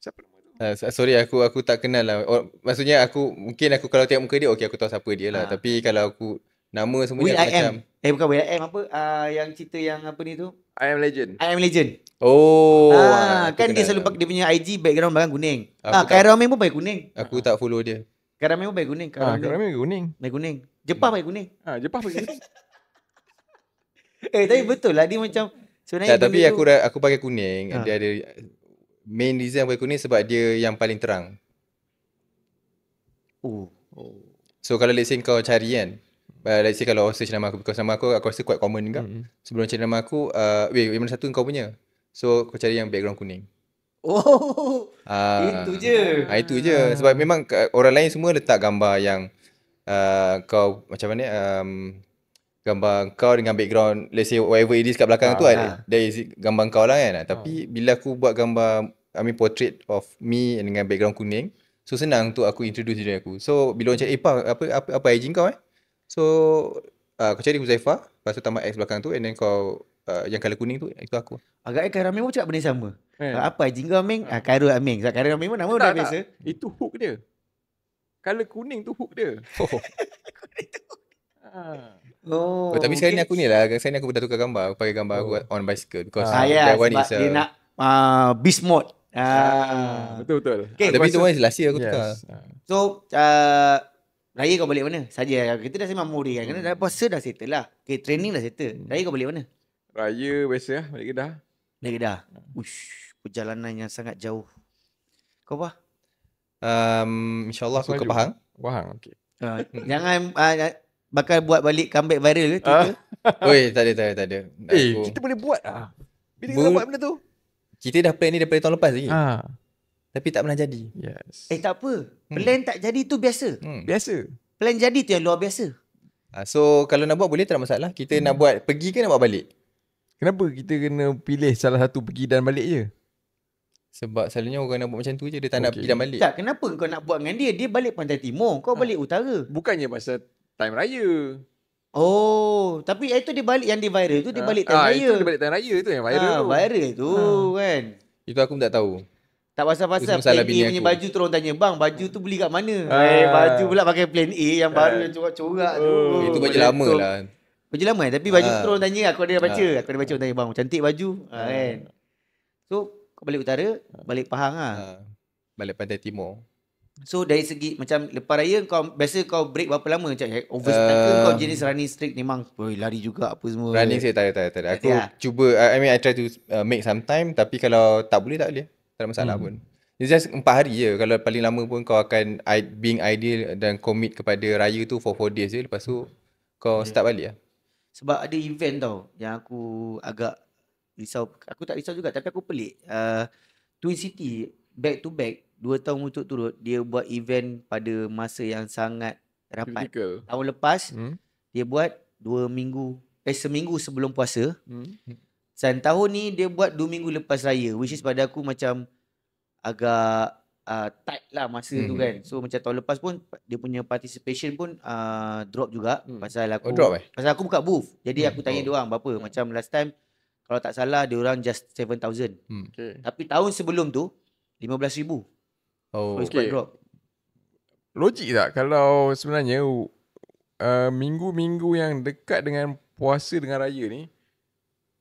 siapa Uh, sorry aku aku tak kenal lah. Or, oh, maksudnya aku mungkin aku kalau tengok muka dia okey aku tahu siapa dia lah. Ha. Tapi kalau aku Nama semua Will I am. macam Eh bukan Will I am apa uh, Yang cerita yang apa ni tu I am legend I am legend Oh ah, ah Kan dia selalu pakai dia punya IG background barang kuning ah, Kairo Amin pun pakai kuning Aku ah. tak follow dia Kairo Amin pun pakai kuning Ah Amin pakai kuning Pakai kuning Jepang pakai kuning Ah Jepang pakai kuning [LAUGHS] Eh tapi betul lah dia macam Sebenarnya tak, Tapi aku, aku aku pakai kuning ha. Dia ada Main reason aku pakai kuning sebab dia yang paling terang Oh, oh. So kalau let's say kau cari kan But uh, let's say kalau orang search nama aku Because nama aku aku rasa quite common juga mm-hmm. Sebelum cari nama aku uh, Wait, mana satu kau punya? So kau cari yang background kuning Oh, uh, itu je uh, Itu je Sebab memang uh, orang lain semua letak gambar yang uh, Kau macam mana um, Gambar kau dengan background Let's say whatever it is kat belakang ah, tu ada. That is gambar kau lah kan ah. Tapi bila aku buat gambar I mean portrait of me dengan background kuning So senang untuk aku introduce diri aku So bila orang cakap Eh apa, apa, apa, apa IG kau eh So uh, kau cari Huzaifa Lepas tu tambah X belakang tu And then kau uh, Yang color kuning tu Itu aku Agaknya Khairul Amin pun cakap benda sama yeah. Apa Jingga Amin uh. Ah. Ah, Khairul Amin Sebab Khairul Amin pun nama tak, dah tak. biasa Itu hook dia Color kuning tu hook dia Oh, [LAUGHS] oh, oh tapi okay. sekarang ni aku ni lah Sekarang ni aku dah tukar gambar Aku pakai gambar oh. aku on bicycle Because Ah, yeah, ya, Sebab uh, nak uh, Beast mode Ah. Uh, betul betul. Okay, tapi tu one last aku yes. tukar. So, uh, Raya kau balik mana? Saja kita dah sembang muri kan. Hmm. Dah puasa dah settle lah. Okay, training dah settle. Hmm. Raya kau balik mana? Raya biasa lah. Balik Kedah. Balik Kedah. Hmm. Ush, perjalanan yang sangat jauh. Kau apa? Um, InsyaAllah aku ke Pahang. Pahang, okey. Uh, jangan uh, bakal buat balik comeback viral ke? Ah. Oi, tak ada, tak ada, tak ada. Eh, kita boleh buat lah. Bila kita Bu... buat benda tu? Kita dah plan ni daripada tahun lepas lagi. Ah. Tapi tak pernah jadi. Yes. Eh tak apa. Hmm. Plan tak jadi tu biasa. Hmm. Biasa. Plan jadi tu yang luar biasa. Ah, so kalau nak buat boleh tak ada masalah. Kita hmm. nak buat pergi ke nak buat balik? Kenapa kita kena pilih salah satu pergi dan balik je? Sebab selalunya orang nak buat macam tu je dia tak okay. nak pergi dan balik. Tak, kenapa kau nak buat dengan dia? Dia balik pantai timur, kau ha. balik utara. Bukannya masa time raya. Oh, tapi itu dia balik yang dia viral tu dia ha. balik time ha, raya. Ah, itu dia balik time raya tu yang viral ha, tu. Ah, viral tu ha. kan. Itu aku pun tak tahu. Tak pasal-pasal plan A punya aku. baju tu orang tanya Bang baju tu beli kat mana ah. eh, Baju pula pakai plan A yang ah. baru yang corak-corak tu oh. Itu baju lama lah Baju lama kan Tapi baju ah. tu orang tanya aku ada baca ah. Aku ada baca orang tanya bang cantik baju ah. ah. kan? So kau balik utara Balik Pahang lah ah. Balik Pantai Timur So dari segi macam lepas raya kau biasa kau break berapa lama macam eh, overstack uh, ah. kau jenis running streak memang boy, lari juga apa semua running saya tak ada tak ada aku tak, ya. cuba I mean I try to uh, make some time tapi kalau tak boleh tak boleh tak ada masalah hmm. pun. It's just empat hari je. Kalau paling lama pun kau akan being ideal dan commit kepada raya tu for four days je. Lepas tu kau yeah. Hmm. start balik lah. Sebab ada event tau yang aku agak risau. Aku tak risau juga tapi aku pelik. Uh, Twin City back to back dua tahun untuk turut dia buat event pada masa yang sangat rapat. Critical. Tahun lepas hmm? dia buat dua minggu eh seminggu sebelum puasa. Hmm? Dan tahun ni dia buat 2 minggu lepas raya Which is pada aku macam Agak uh, tight lah masa mm-hmm. tu hmm. kan So macam tahun lepas pun Dia punya participation pun uh, Drop juga mm. Pasal aku oh, drop, eh? Pasal aku buka booth Jadi mm. aku tanya oh. diorang berapa mm. Macam last time Kalau tak salah dia orang just 7,000 mm. okay. Tapi tahun sebelum tu 15,000 Oh, so, okay. drop. Logik tak kalau sebenarnya uh, Minggu-minggu yang dekat dengan puasa dengan raya ni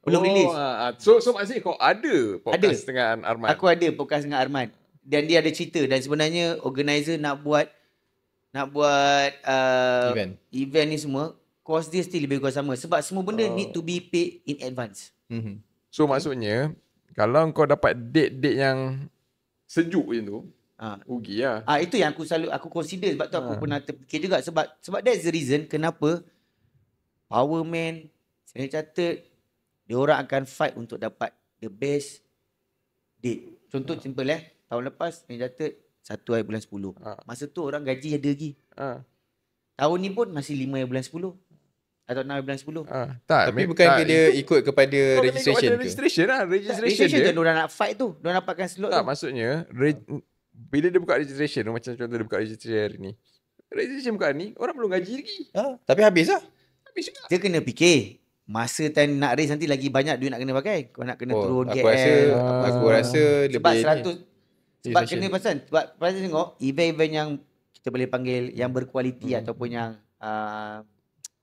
Belum oh, release. Uh, ah. so so maksudnya kau ada podcast ada. dengan Arman. Aku ada podcast dengan Arman. Dan dia ada cerita dan sebenarnya organizer nak buat nak buat uh, event. event ni semua cost dia still lebih kurang sama sebab semua benda oh. need to be paid in advance. Mm-hmm. So maksudnya kalau kau dapat date-date yang sejuk macam tu Ah, ha. ugi ya. Ah ha, itu yang aku selalu aku consider sebab tu aku ah. pernah terfikir juga sebab sebab that's the reason kenapa powerman Man Senior dia orang akan fight untuk dapat the best date. Contoh uh. simple eh, tahun lepas main jatuh satu hari bulan 10. Uh. Ah. Masa tu orang gaji ada lagi. Uh. Tahun ni pun masih 5 hari bulan 10. Atau enam hari bulan 10. Uh. Tak, Tapi bukan tak, dia ikut kepada no, oh, registration ke? Registration lah. Registration, tak, registration dia. nak fight tu. Diorang dapatkan slot tak, tu. maksudnya, reg- uh. bila dia buka registration, macam contoh dia buka registration hari ni. Registration buka hari ni, orang belum gaji lagi. Uh. Tapi habis lah. Habis juga. Dia kena fikir masa time nak race nanti lagi banyak duit nak kena pakai. Kau nak kena oh, turun aku KL. Rasa, aku, aku rasa sebab lebih. 100, sebab kena pasal. Sebab pasal tengok event-event yang kita boleh panggil yang berkualiti hmm. ataupun yang uh,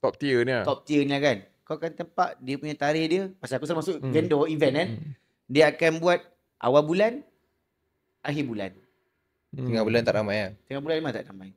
top tier ni. Lah. Top tier ni lah kan. Kau akan tempat dia punya tarikh dia. Pasal aku selalu masuk hmm. vendor event kan. Hmm. Dia akan buat awal bulan, akhir bulan. Hmm. Tengah bulan tak ramai ya? Tengah bulan memang tak ramai.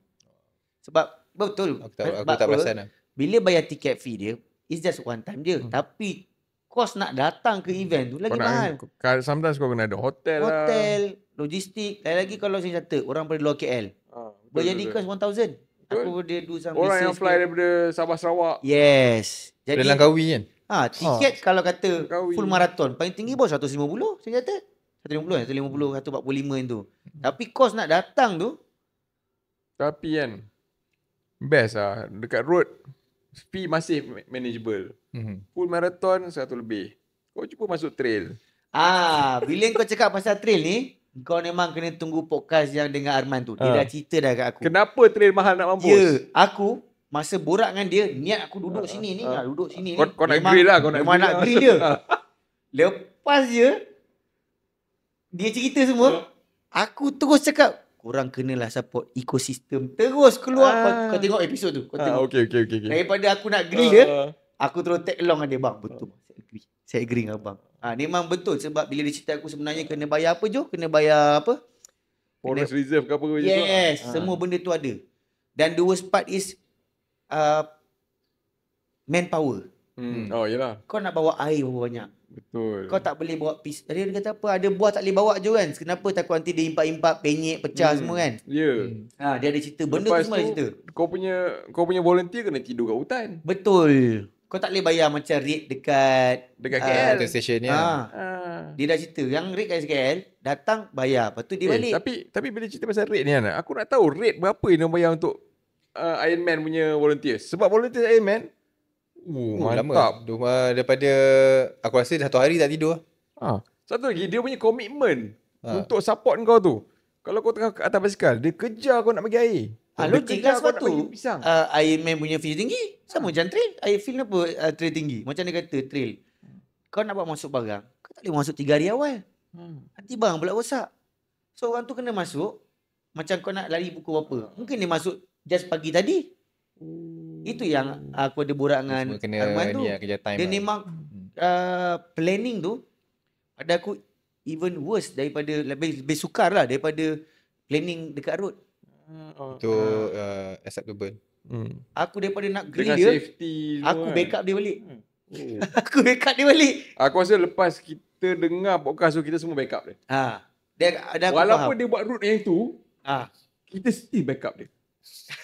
Sebab betul. Aku tak, aku tak perasan lah. Bila bayar tiket fee dia, It's just one time je. Hmm. Tapi kos nak datang ke hmm. event tu lagi mahal. Kau nak, sometimes kau kena ada hotel, hotel lah. Hotel, logistik. Lagi-lagi kalau saya cakap, orang dari luar KL. Ha, Boleh jadi kos 1,000. Aku boleh do some Orang yang fly ke. daripada Sabah Sarawak. Yes. Jadi, dari Langkawi kan? Ha, tiket ha. kalau kata Langkawi. full marathon. Paling tinggi pun 150 saya kata. 150 kan? 150, 145 yang tu. Tapi kos nak datang tu. Tapi kan. Best lah. Dekat road fee masih manageable. Mm-hmm. Full marathon satu lebih. Kau cuba masuk trail. Ah, bila kau cakap pasal trail ni, kau memang kena tunggu podcast yang dengan Arman tu. Dia uh. dah cerita dah kat aku. Kenapa trail mahal nak mampus? Ya, aku masa borak dengan dia, niat aku duduk uh, sini ni, uh, duduk sini kau, ni. Kau nak grill lah, kau nak grill. nak lah. grill dia. [LAUGHS] Lepas dia dia cerita semua, uh. aku terus cakap korang kenalah support ekosistem terus keluar ah. kau, tengok episod tu kau ah, tengok ah, okay, okay, okay, okay. daripada aku nak grill ah. dia aku terus tag along dia bang betul ah. saya agree saya agree dengan bang ah memang betul sebab bila dia cerita aku sebenarnya kena bayar apa je kena bayar apa forest kena... reserve ke apa yes, lah. yes ah. semua benda tu ada dan the worst part is uh, manpower Hmm. hmm. Oh, yelah. Kau nak bawa air berapa banyak. Betul. Kau tak boleh bawa pis. Tadi dia kata apa? Ada buah tak boleh bawa je kan? Kenapa takut nanti dia impak-impak, penyek, pecah hmm. semua kan? Ya. Yeah. Hmm. Ha, dia ada cerita. Benda Lepas tu semua ada cerita. Kau punya, kau punya volunteer kena tidur kat hutan. Betul. Kau tak boleh bayar macam rate dekat dekat ah, KL uh, station ya. Ha. Ha. Dia dah cerita yang rate kat KL datang bayar. Lepas tu dia eh, balik. Tapi tapi bila cerita pasal rate ni anak, aku nak tahu rate berapa yang dia bayar untuk uh, Iron Man punya volunteer. Sebab volunteer Iron Man Uh, oh, mantap. Lama. Daripada aku rasa satu hari tak tidur. Ah. Ha. Satu lagi, dia punya komitmen ha. untuk support kau tu. Kalau kau tengah atas basikal, dia kejar kau nak bagi air. Ha, dia logik lah sebab tu. Uh, air main punya feel tinggi. Sama macam ha. trail. Air feel apa uh, trail tinggi? Macam dia kata trail. Kau nak buat masuk barang, kau tak boleh masuk tiga hari awal. Hmm. Nanti barang pula rosak. So orang tu kena masuk, macam kau nak lari pukul berapa. Mungkin dia masuk just pagi tadi. Oh. Itu yang aku ada borak dengan Arman tu. Kerja time dia memang lah. hmm. uh, planning tu pada aku even worse daripada lebih, lebih sukar lah daripada planning dekat road. Hmm. Itu uh, uh, acceptable. Hmm. Aku daripada nak grill dengan dia, safety aku kan. backup dia balik. Oh. [LAUGHS] aku backup dia balik. Aku rasa lepas kita dengar podcast tu, kita semua backup dia. Ha. Dia, dia Walaupun faham. dia buat route yang tu, ha. kita still backup dia. [LAUGHS]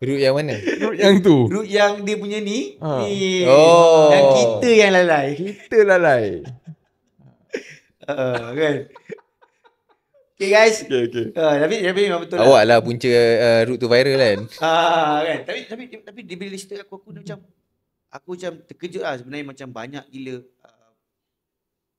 Root yang mana? Root yang tu. Root yang dia punya ni. Ha. Eh, oh. Yang kita yang lalai. Kita lalai. uh, [LAUGHS] kan? Okay guys. Okay, okay. Uh, tapi, tapi memang betul lah. Awak lah, punca uh, root tu viral kan? Ah, uh, kan? Tapi, tapi, tapi, tapi dia bila cerita aku, aku macam aku macam terkejut lah sebenarnya macam banyak gila uh,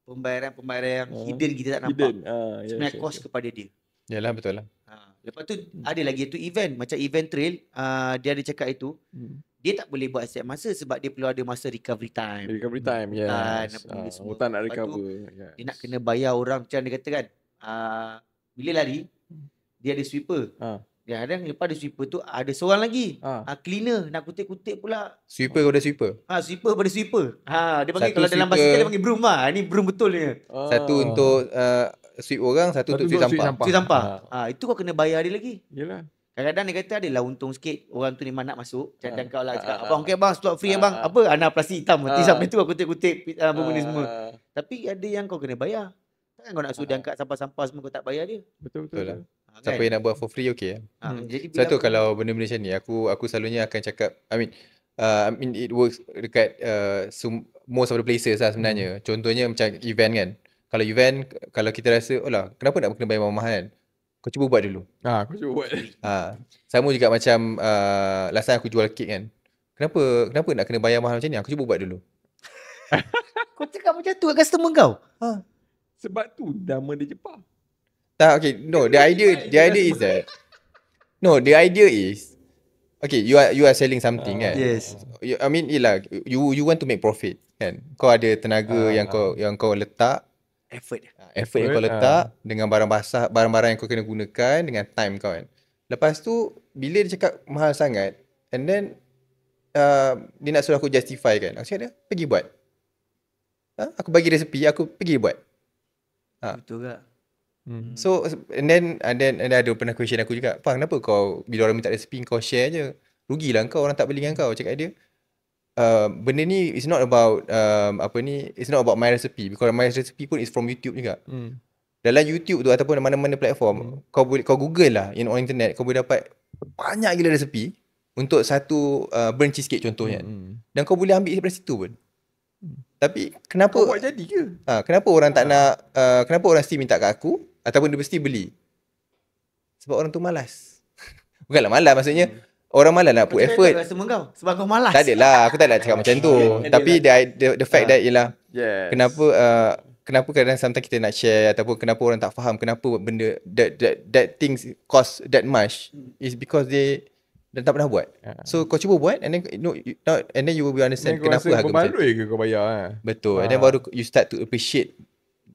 pembayaran-pembayaran yang uh, hidden kita tak nampak. Hidden. Uh, yeah, sebenarnya sure, ya, kos sure. Ya. kepada dia. Yalah betul lah. Uh, Lepas tu hmm. ada lagi tu event macam event trail uh, dia ada cakap itu. Hmm. Dia tak boleh buat setiap masa sebab dia perlu ada masa recovery time. Recovery time, ya. Yes. Uh, Hutan nak recover. Tu, yes. Dia nak kena bayar orang macam dia kata kan. Uh, bila lari, dia ada sweeper. Ha. Dia ada lepas ada sweeper tu, ada seorang lagi. Ha. Uh, cleaner nak kutip-kutip pula. Sweeper kepada sweeper? Ha, sweeper pada sweeper. Ha, dia panggil Satu kalau sweeper. dalam basikal dia panggil broom lah. Ini broom betulnya. Oh. Satu untuk uh, sweep orang satu untuk sweep sampah. Sweep sampah. Ha. ha itu kau kena bayar dia lagi. Yalah. Kadang-kadang dia kata adalah untung sikit orang tu ni mana nak masuk. Cadang ha. kau lah cakap, ha. abang okay, bang slot free ha. bang. Apa anak plastik hitam mesti ha. sampai tu aku kutip-kutip uh, ah, ha. bumbu ni semua. Tapi ada yang kau kena bayar. Kan kau nak suruh ha. dia angkat sampah-sampah semua kau tak bayar dia. Betul betul. Lah. Ha. Kan? Siapa yang nak buat for free okey ya. Ha. hmm. satu kalau benda Malaysia ni aku aku selalunya akan cakap I mean uh, I mean it works dekat uh, sum- most of the places lah sebenarnya. Hmm. Contohnya macam event kan kalau event kalau kita rasa oh lah kenapa nak kena bayar mahal kan kau cuba buat dulu ha kau cuba buat ha sama juga macam uh, last time aku jual kek kan kenapa kenapa nak kena bayar mahal macam ni aku cuba buat dulu [LAUGHS] kau cakap macam tu kat customer kau ha sebab tu nama dia Jepang tak okay no the idea [LAUGHS] the idea is that no the idea is Okay, you are you are selling something uh, kan? Yes. You, I mean, ialah you you want to make profit kan? Kau ada tenaga uh, yang uh. kau yang kau letak effort uh, effort yang kau letak uh. dengan barang basah barang-barang yang kau kena gunakan dengan time kau kan lepas tu bila dia cakap mahal sangat and then uh, dia nak suruh aku justify kan aku cakap dia pergi buat ha? aku bagi resepi aku pergi buat ha. betul tak hmm. So and then and then and then ada pernah question aku juga. Pang, kenapa kau bila orang minta resipi kau share je? Rugilah kau orang tak beli dengan kau cakap dia. Uh, benda ni is not about um, apa ni it's not about my recipe because my recipe pun is from YouTube juga. Hmm. Dalam YouTube tu ataupun mana-mana platform hmm. kau boleh kau Google lah in on internet kau boleh dapat banyak gila resepi untuk satu uh, burnt cheesecake contohnya. Hmm, hmm. Dan kau boleh ambil dari situ pun. Hmm. Tapi kenapa kau buat jadi ke? Ha, kenapa orang tak nak uh, kenapa orang mesti minta kat aku ataupun dia mesti beli? Sebab orang tu malas. [LAUGHS] Bukanlah malas maksudnya hmm. Orang malas nak put Macam effort. Kau rasa mengau sebab kau malas. Tak adalah, aku tak nak cakap macam tu. Tapi the, the, the fact uh, that ialah yes. kenapa uh, kenapa kadang sometimes kita nak share ataupun kenapa orang tak faham kenapa benda that that, that things cost that much hmm. is because they dan tak pernah buat. Ah. So kau cuba buat and then you, know, you and then you will understand Mereka kenapa harga macam tu. ke kau bayar ha? Betul. Ha. And then ah. baru you start to appreciate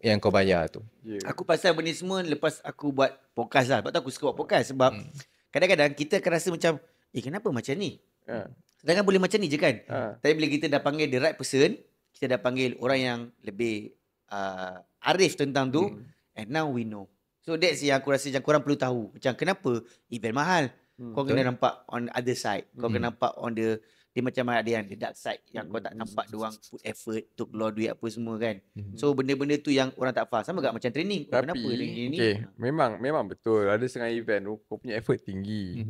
yang kau bayar tu. Yeah. Aku pasal benda semua lepas aku buat podcast lah. Sebab tu aku suka buat podcast sebab hmm. kadang-kadang kita akan rasa macam Eh kenapa macam ni? Ha. Sedangkan boleh macam ni je kan? Ha. Tapi bila kita dah panggil the right person, kita dah panggil orang yang lebih uh, arif tentang tu hmm. and now we know. So that's yang aku rasa yang korang perlu tahu. Macam kenapa event mahal? Hmm. Kau kena nampak on other side. Kau hmm. kena nampak on the dia macam ada yang the dark side yang hmm, kau tak hmm, nampak hmm, doang put effort untuk keluar duit apa semua kan. So benda-benda tu yang orang tak faham. Sama gak macam training? Oh, Tapi, kenapa training okay. ni? Memang memang betul. Ada setengah event kau punya effort tinggi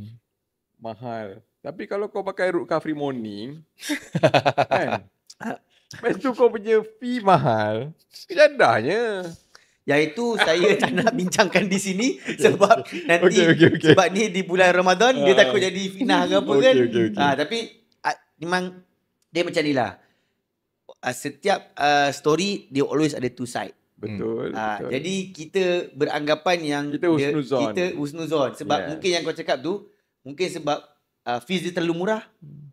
mahal. Tapi kalau kau pakai root kafri morning, [LAUGHS] kan? Lepas tu kau punya fee mahal, kejandahnya. Yang itu saya tak nak bincangkan di sini [LAUGHS] sebab nanti okay, okay, okay. sebab ni di bulan Ramadan dia ah. takut jadi fitnah ke apa [LAUGHS] okay, kan. Okay, okay. Ha, tapi a, ah, memang dia macam ni lah. Setiap a, story dia always ada two side. Betul, ha, betul. Jadi kita beranggapan yang kita husnuzon. Kita husnuzon sebab yes. mungkin yang kau cakap tu Mungkin sebab uh, fees dia terlalu murah.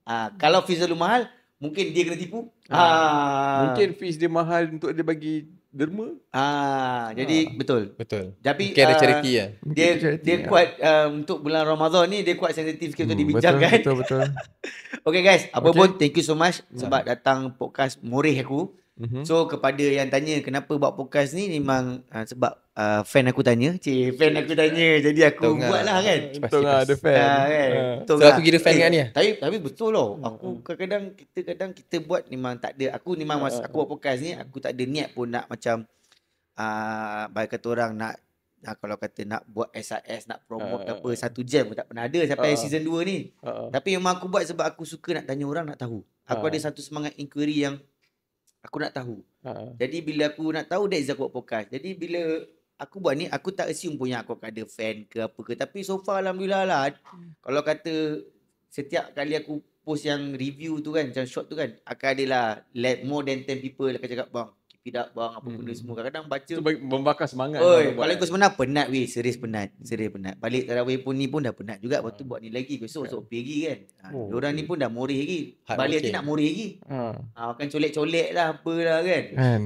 Uh, kalau fees terlalu mahal, mungkin dia kena tipu. Uh. Mungkin fees dia mahal untuk dia bagi derma. Uh, jadi uh. betul. Betul. Tapi mungkin uh, charity ya. Dia charity, dia ya. kuat ya. uh, untuk bulan Ramadan ni dia kuat sensitif sikit untuk hmm, dibincangkan. Betul betul. betul. [LAUGHS] okay guys, apa okay. pun thank you so much yeah. sebab datang podcast Murih aku. Mm-hmm. So kepada yang tanya kenapa buat podcast ni memang uh, sebab uh, fan aku tanya. Cik, fan aku tanya. Jadi aku Tunga. Kan? buatlah kan. Betul lah ada fan. Uh, kan? uh. So aku kira fan eh, kan ni. Ya? Tapi tapi betul lah. Aku hmm. kadang kita kadang kita buat memang tak ada. Aku memang masa aku buat podcast ni aku tak ada niat pun nak macam uh, baik kata orang nak Nah, kalau kata nak buat SIS, nak promote uh, apa, satu jam pun tak pernah ada sampai uh, season 2 ni. Uh, Tapi memang aku buat sebab aku suka nak tanya orang, nak tahu. Aku uh, ada satu semangat inquiry yang aku nak tahu. Uh-huh. Jadi bila aku nak tahu that is aku buat podcast. Jadi bila aku buat ni aku tak assume punya aku akan ada fan ke apa ke tapi so far alhamdulillah lah. Hmm. Kalau kata setiap kali aku post yang review tu kan macam short tu kan akan adalah like more than 10 people akan cakap bang tidak up bang apa benda hmm. semua kadang-kadang baca tu membakar semangat oi balik ke sebenarnya penat weh serius penat serius penat balik tarawih pun ni pun dah penat juga lepas tu hmm. buat ni lagi besok yeah. Kan. esok pergi kan ha, oh, orang okay. ni pun dah murih lagi Hard balik okay. Eh. nak murih lagi ha. ha akan colek-colek lah apa lah kan And...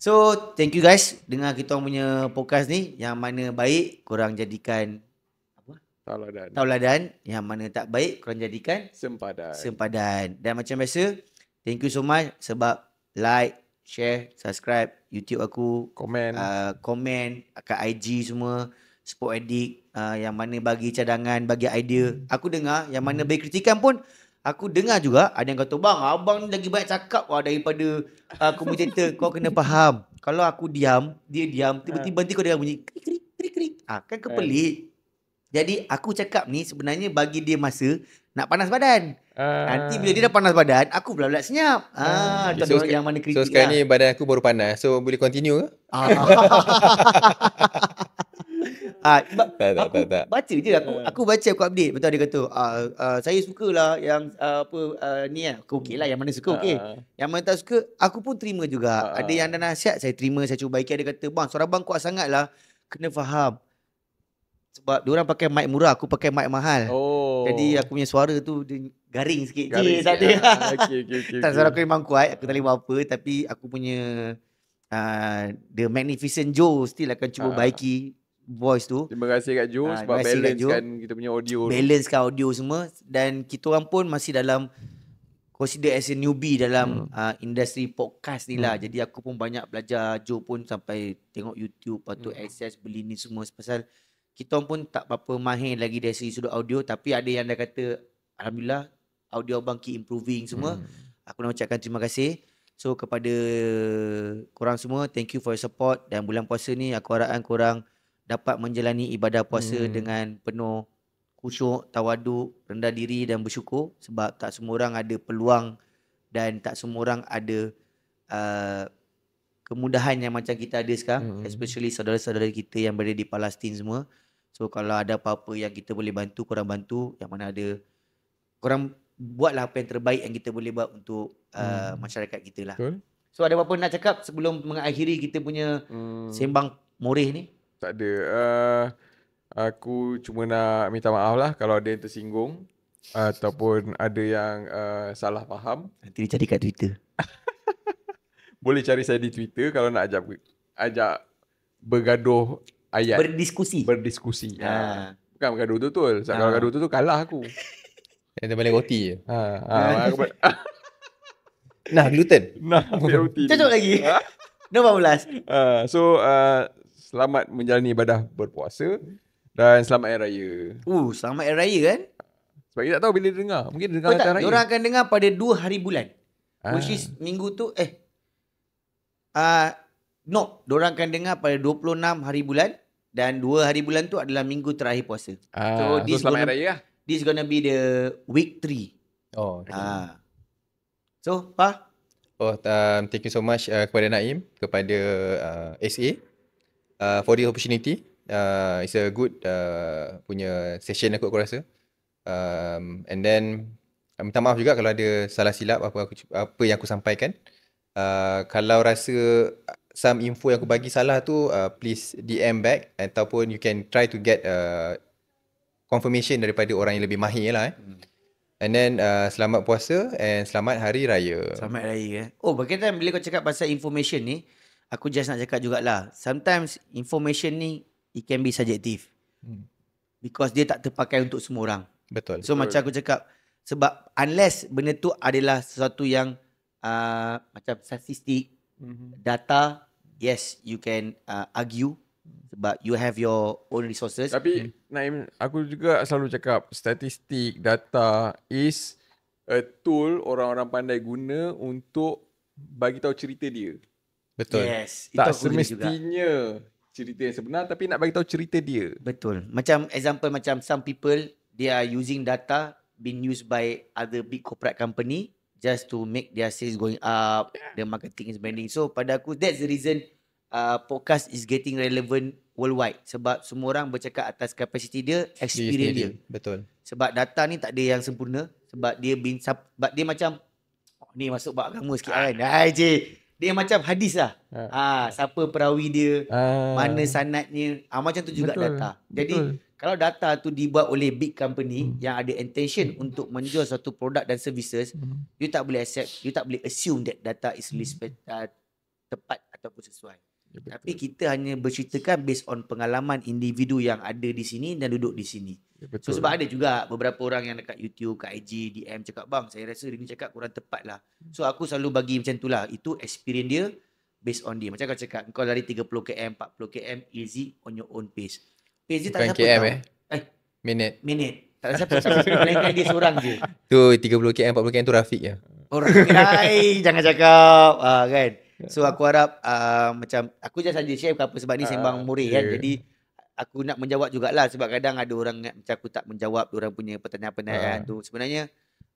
so thank you guys dengar kita punya podcast ni yang mana baik korang jadikan Tauladan. Tauladan. Yang mana tak baik, korang jadikan? Sempadan. Sempadan. Dan macam biasa, thank you so much sebab like, share, subscribe YouTube aku, komen, uh, ah, comment kat IG semua, support edit uh, ah, yang mana bagi cadangan, bagi idea. Aku dengar yang mana bagi kritikan pun Aku dengar juga ada yang kata bang abang ni lagi banyak cakap wah daripada uh, ah, komentator kau kena faham kalau aku diam dia diam tiba-tiba nanti kau dengar bunyi krik krik krik krik ah kan kepelik eh. jadi aku cakap ni sebenarnya bagi dia masa nak panas badan Uh, Nanti bila ah. dia dah panas badan, aku pula pula senyap. Uh, ah, ah. okay. so, yang mana kritik. So sekarang lah. ni badan aku baru panas. So boleh continue ke? Ah. [LAUGHS] ah, tak, tak, tak, aku tak, tak. baca je aku, aku baca aku update betul dia kata ah, uh, saya sukalah yang uh, apa uh, ni lah aku okay lah yang mana suka okey uh, yang mana tak suka aku pun terima juga uh, ada yang dah nasihat saya terima saya cuba baiki ada kata bang suara bang kuat sangat lah kena faham sebab orang pakai mic murah, aku pakai mic mahal. Oh. Jadi aku punya suara tu garing sikit. Garing sikit. Tak ada. Ah. Okey okey okey. suara aku memang kuat, aku tak boleh apa tapi aku punya uh, The Magnificent Joe still akan cuba uh. baiki voice tu. Terima kasih kat Joe uh, sebab balancekan kita punya audio. Balancekan tu. audio semua dan kita orang pun masih dalam consider as a newbie dalam hmm. uh, industri podcast ni lah. hmm. lah. Jadi aku pun banyak belajar Joe pun sampai tengok YouTube, atau hmm. access beli ni semua pasal kita pun tak apa apa mahir lagi dari segi sudut audio tapi ada yang dah kata alhamdulillah audio abang keep improving semua hmm. aku nak ucapkan terima kasih so kepada korang semua thank you for your support dan bulan puasa ni aku harapkan korang dapat menjalani ibadah puasa hmm. dengan penuh khusyuk tawaduk rendah diri dan bersyukur sebab tak semua orang ada peluang dan tak semua orang ada uh, kemudahan yang macam kita ada sekarang mm especially saudara-saudara kita yang berada di Palestin semua so kalau ada apa-apa yang kita boleh bantu korang bantu yang mana ada korang buatlah apa yang terbaik yang kita boleh buat untuk uh, mm. masyarakat kita lah so ada apa-apa nak cakap sebelum mengakhiri kita punya mm. sembang moreh ni tak ada uh, aku cuma nak minta maaf lah kalau ada yang tersinggung ataupun ada yang uh, salah faham nanti dicari kat Twitter [LAUGHS] boleh cari saya di Twitter kalau nak ajak ajak bergaduh ayat berdiskusi berdiskusi ha. Ha. bukan bergaduh tu betul ha. kalau bergaduh tu tu kalah aku yang dia balik roti je ha. ha. ha. aku ber- [LAUGHS] nah gluten nah roti cocok lagi nombor 14 uh, so uh, selamat menjalani ibadah berpuasa dan selamat hari raya uh selamat hari raya kan sebab kita tak tahu bila dia dengar mungkin dia dengar oh, hari raya orang akan dengar pada dua hari bulan ha. which is minggu tu eh Ah, no, diorang akan dengar pada 26 hari bulan dan 2 hari bulan tu adalah minggu terakhir puasa. Ah, so, this so gonna, raya lah. This gonna be the week 3. Oh, okay. Ah. So, Pa? Oh, um, thank you so much uh, kepada Naim, kepada uh, SA uh, for the opportunity. Uh, it's a good uh, punya session aku, aku rasa. Um, and then, uh, minta maaf juga kalau ada salah silap apa, apa yang aku sampaikan uh, kalau rasa some info yang aku bagi salah tu uh, please DM back ataupun you can try to get uh, confirmation daripada orang yang lebih mahir lah eh. Hmm. And then uh, selamat puasa and selamat hari raya. Selamat raya. Eh. Oh berkaitan bila kau cakap pasal information ni aku just nak cakap jugalah sometimes information ni it can be subjective. Hmm. Because dia tak terpakai untuk semua orang. Betul. So Betul. macam aku cakap sebab unless benda tu adalah sesuatu yang uh, macam statistik mm-hmm. data yes you can uh, argue but you have your own resources tapi mm. Naim aku juga selalu cakap statistik data is a tool orang-orang pandai guna untuk bagi tahu cerita dia betul yes tak itu semestinya juga. cerita yang sebenar tapi nak bagi tahu cerita dia betul macam example macam some people they are using data being used by other big corporate company just to make their sales going up, the marketing is bending. So pada aku, that's the reason uh, podcast is getting relevant worldwide. Sebab semua orang bercakap atas capacity dia, experience dia. Betul. Sebab data ni tak ada yang sempurna. Sebab dia bin, sebab dia macam, oh, ni masuk buat agama sikit kan. Hai ah. ah, je. Dia macam hadis lah. Ha. ha siapa perawi dia, ha. mana sanatnya. Ha, macam tu juga Betul. data. Jadi, Betul kalau data tu dibuat oleh big company hmm. yang ada intention hmm. untuk menjual satu produk dan services hmm. you tak boleh accept you tak boleh assume that data is least hmm. uh, tepat ataupun sesuai ya, tapi kita hanya berceritakan based on pengalaman individu yang ada di sini dan duduk di sini ya, so sebab ada juga beberapa orang yang dekat YouTube kat IG DM cakap bang saya rasa dia ni cakap kurang tepat lah so hmm. aku selalu bagi macam tu lah itu experience dia based on dia macam kau cakap kau lari 30km 40km easy on your own pace PZ eh, tak Bukan siapa KM, Eh. Minit. Eh, Minit. Tak ada siapa. Melainkan [LAUGHS] dia seorang je. Tu 30 KM, 40 KM tu Rafiq je. Ya. Oh Rafiq. jangan cakap. Uh, kan. So aku harap uh, macam aku je saja share apa sebab ni ah, sembang murid uh, ya. kan. Yeah. Jadi aku nak menjawab jugalah sebab kadang ada orang macam aku tak menjawab orang punya pertanyaan-pertanyaan uh. tu. Sebenarnya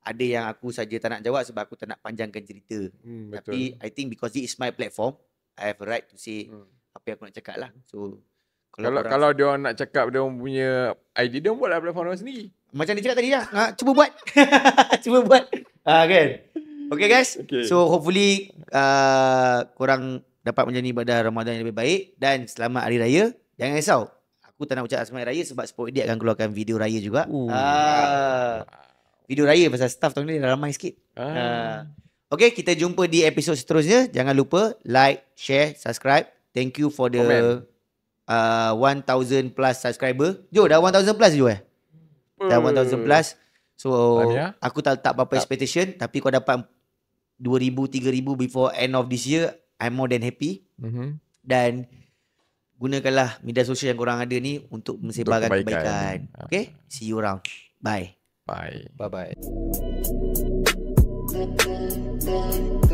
ada yang aku saja tak nak jawab sebab aku tak nak panjangkan cerita. Hmm, Tapi I think because this is my platform, I have a right to say hmm. apa yang aku nak cakap lah. So, kalau kalau, kalau dia orang nak cakap dia orang punya ID dia orang buatlah platform orang sendiri. Macam dia cakap tadi lah. Ha, cuba buat. [LAUGHS] cuba buat. Ha, kan? Okay guys. Okay. So hopefully uh, korang dapat menjadi pada Ramadan yang lebih baik. Dan selamat Hari Raya. Jangan risau. Aku tak nak ucap selamat Raya sebab Sport dia akan keluarkan video Raya juga. Uh. Video Raya pasal staff tahun ni dah ramai sikit. Ah. Uh. Okay, kita jumpa di episod seterusnya. Jangan lupa like, share, subscribe. Thank you for the... Comment uh, 1000 plus subscriber. Jo dah 1000 plus jo eh. Dah 1000 hmm. plus. So Adia? aku tak letak apa-apa expectation tapi kau dapat 2000 3000 before end of this year, I'm more than happy. Mm-hmm. Dan gunakanlah media sosial yang korang ada ni untuk mensebarkan untuk kebaikan. kebaikan. Ah. Okay? See you around. Bye. Bye. Bye-bye. Bye-bye.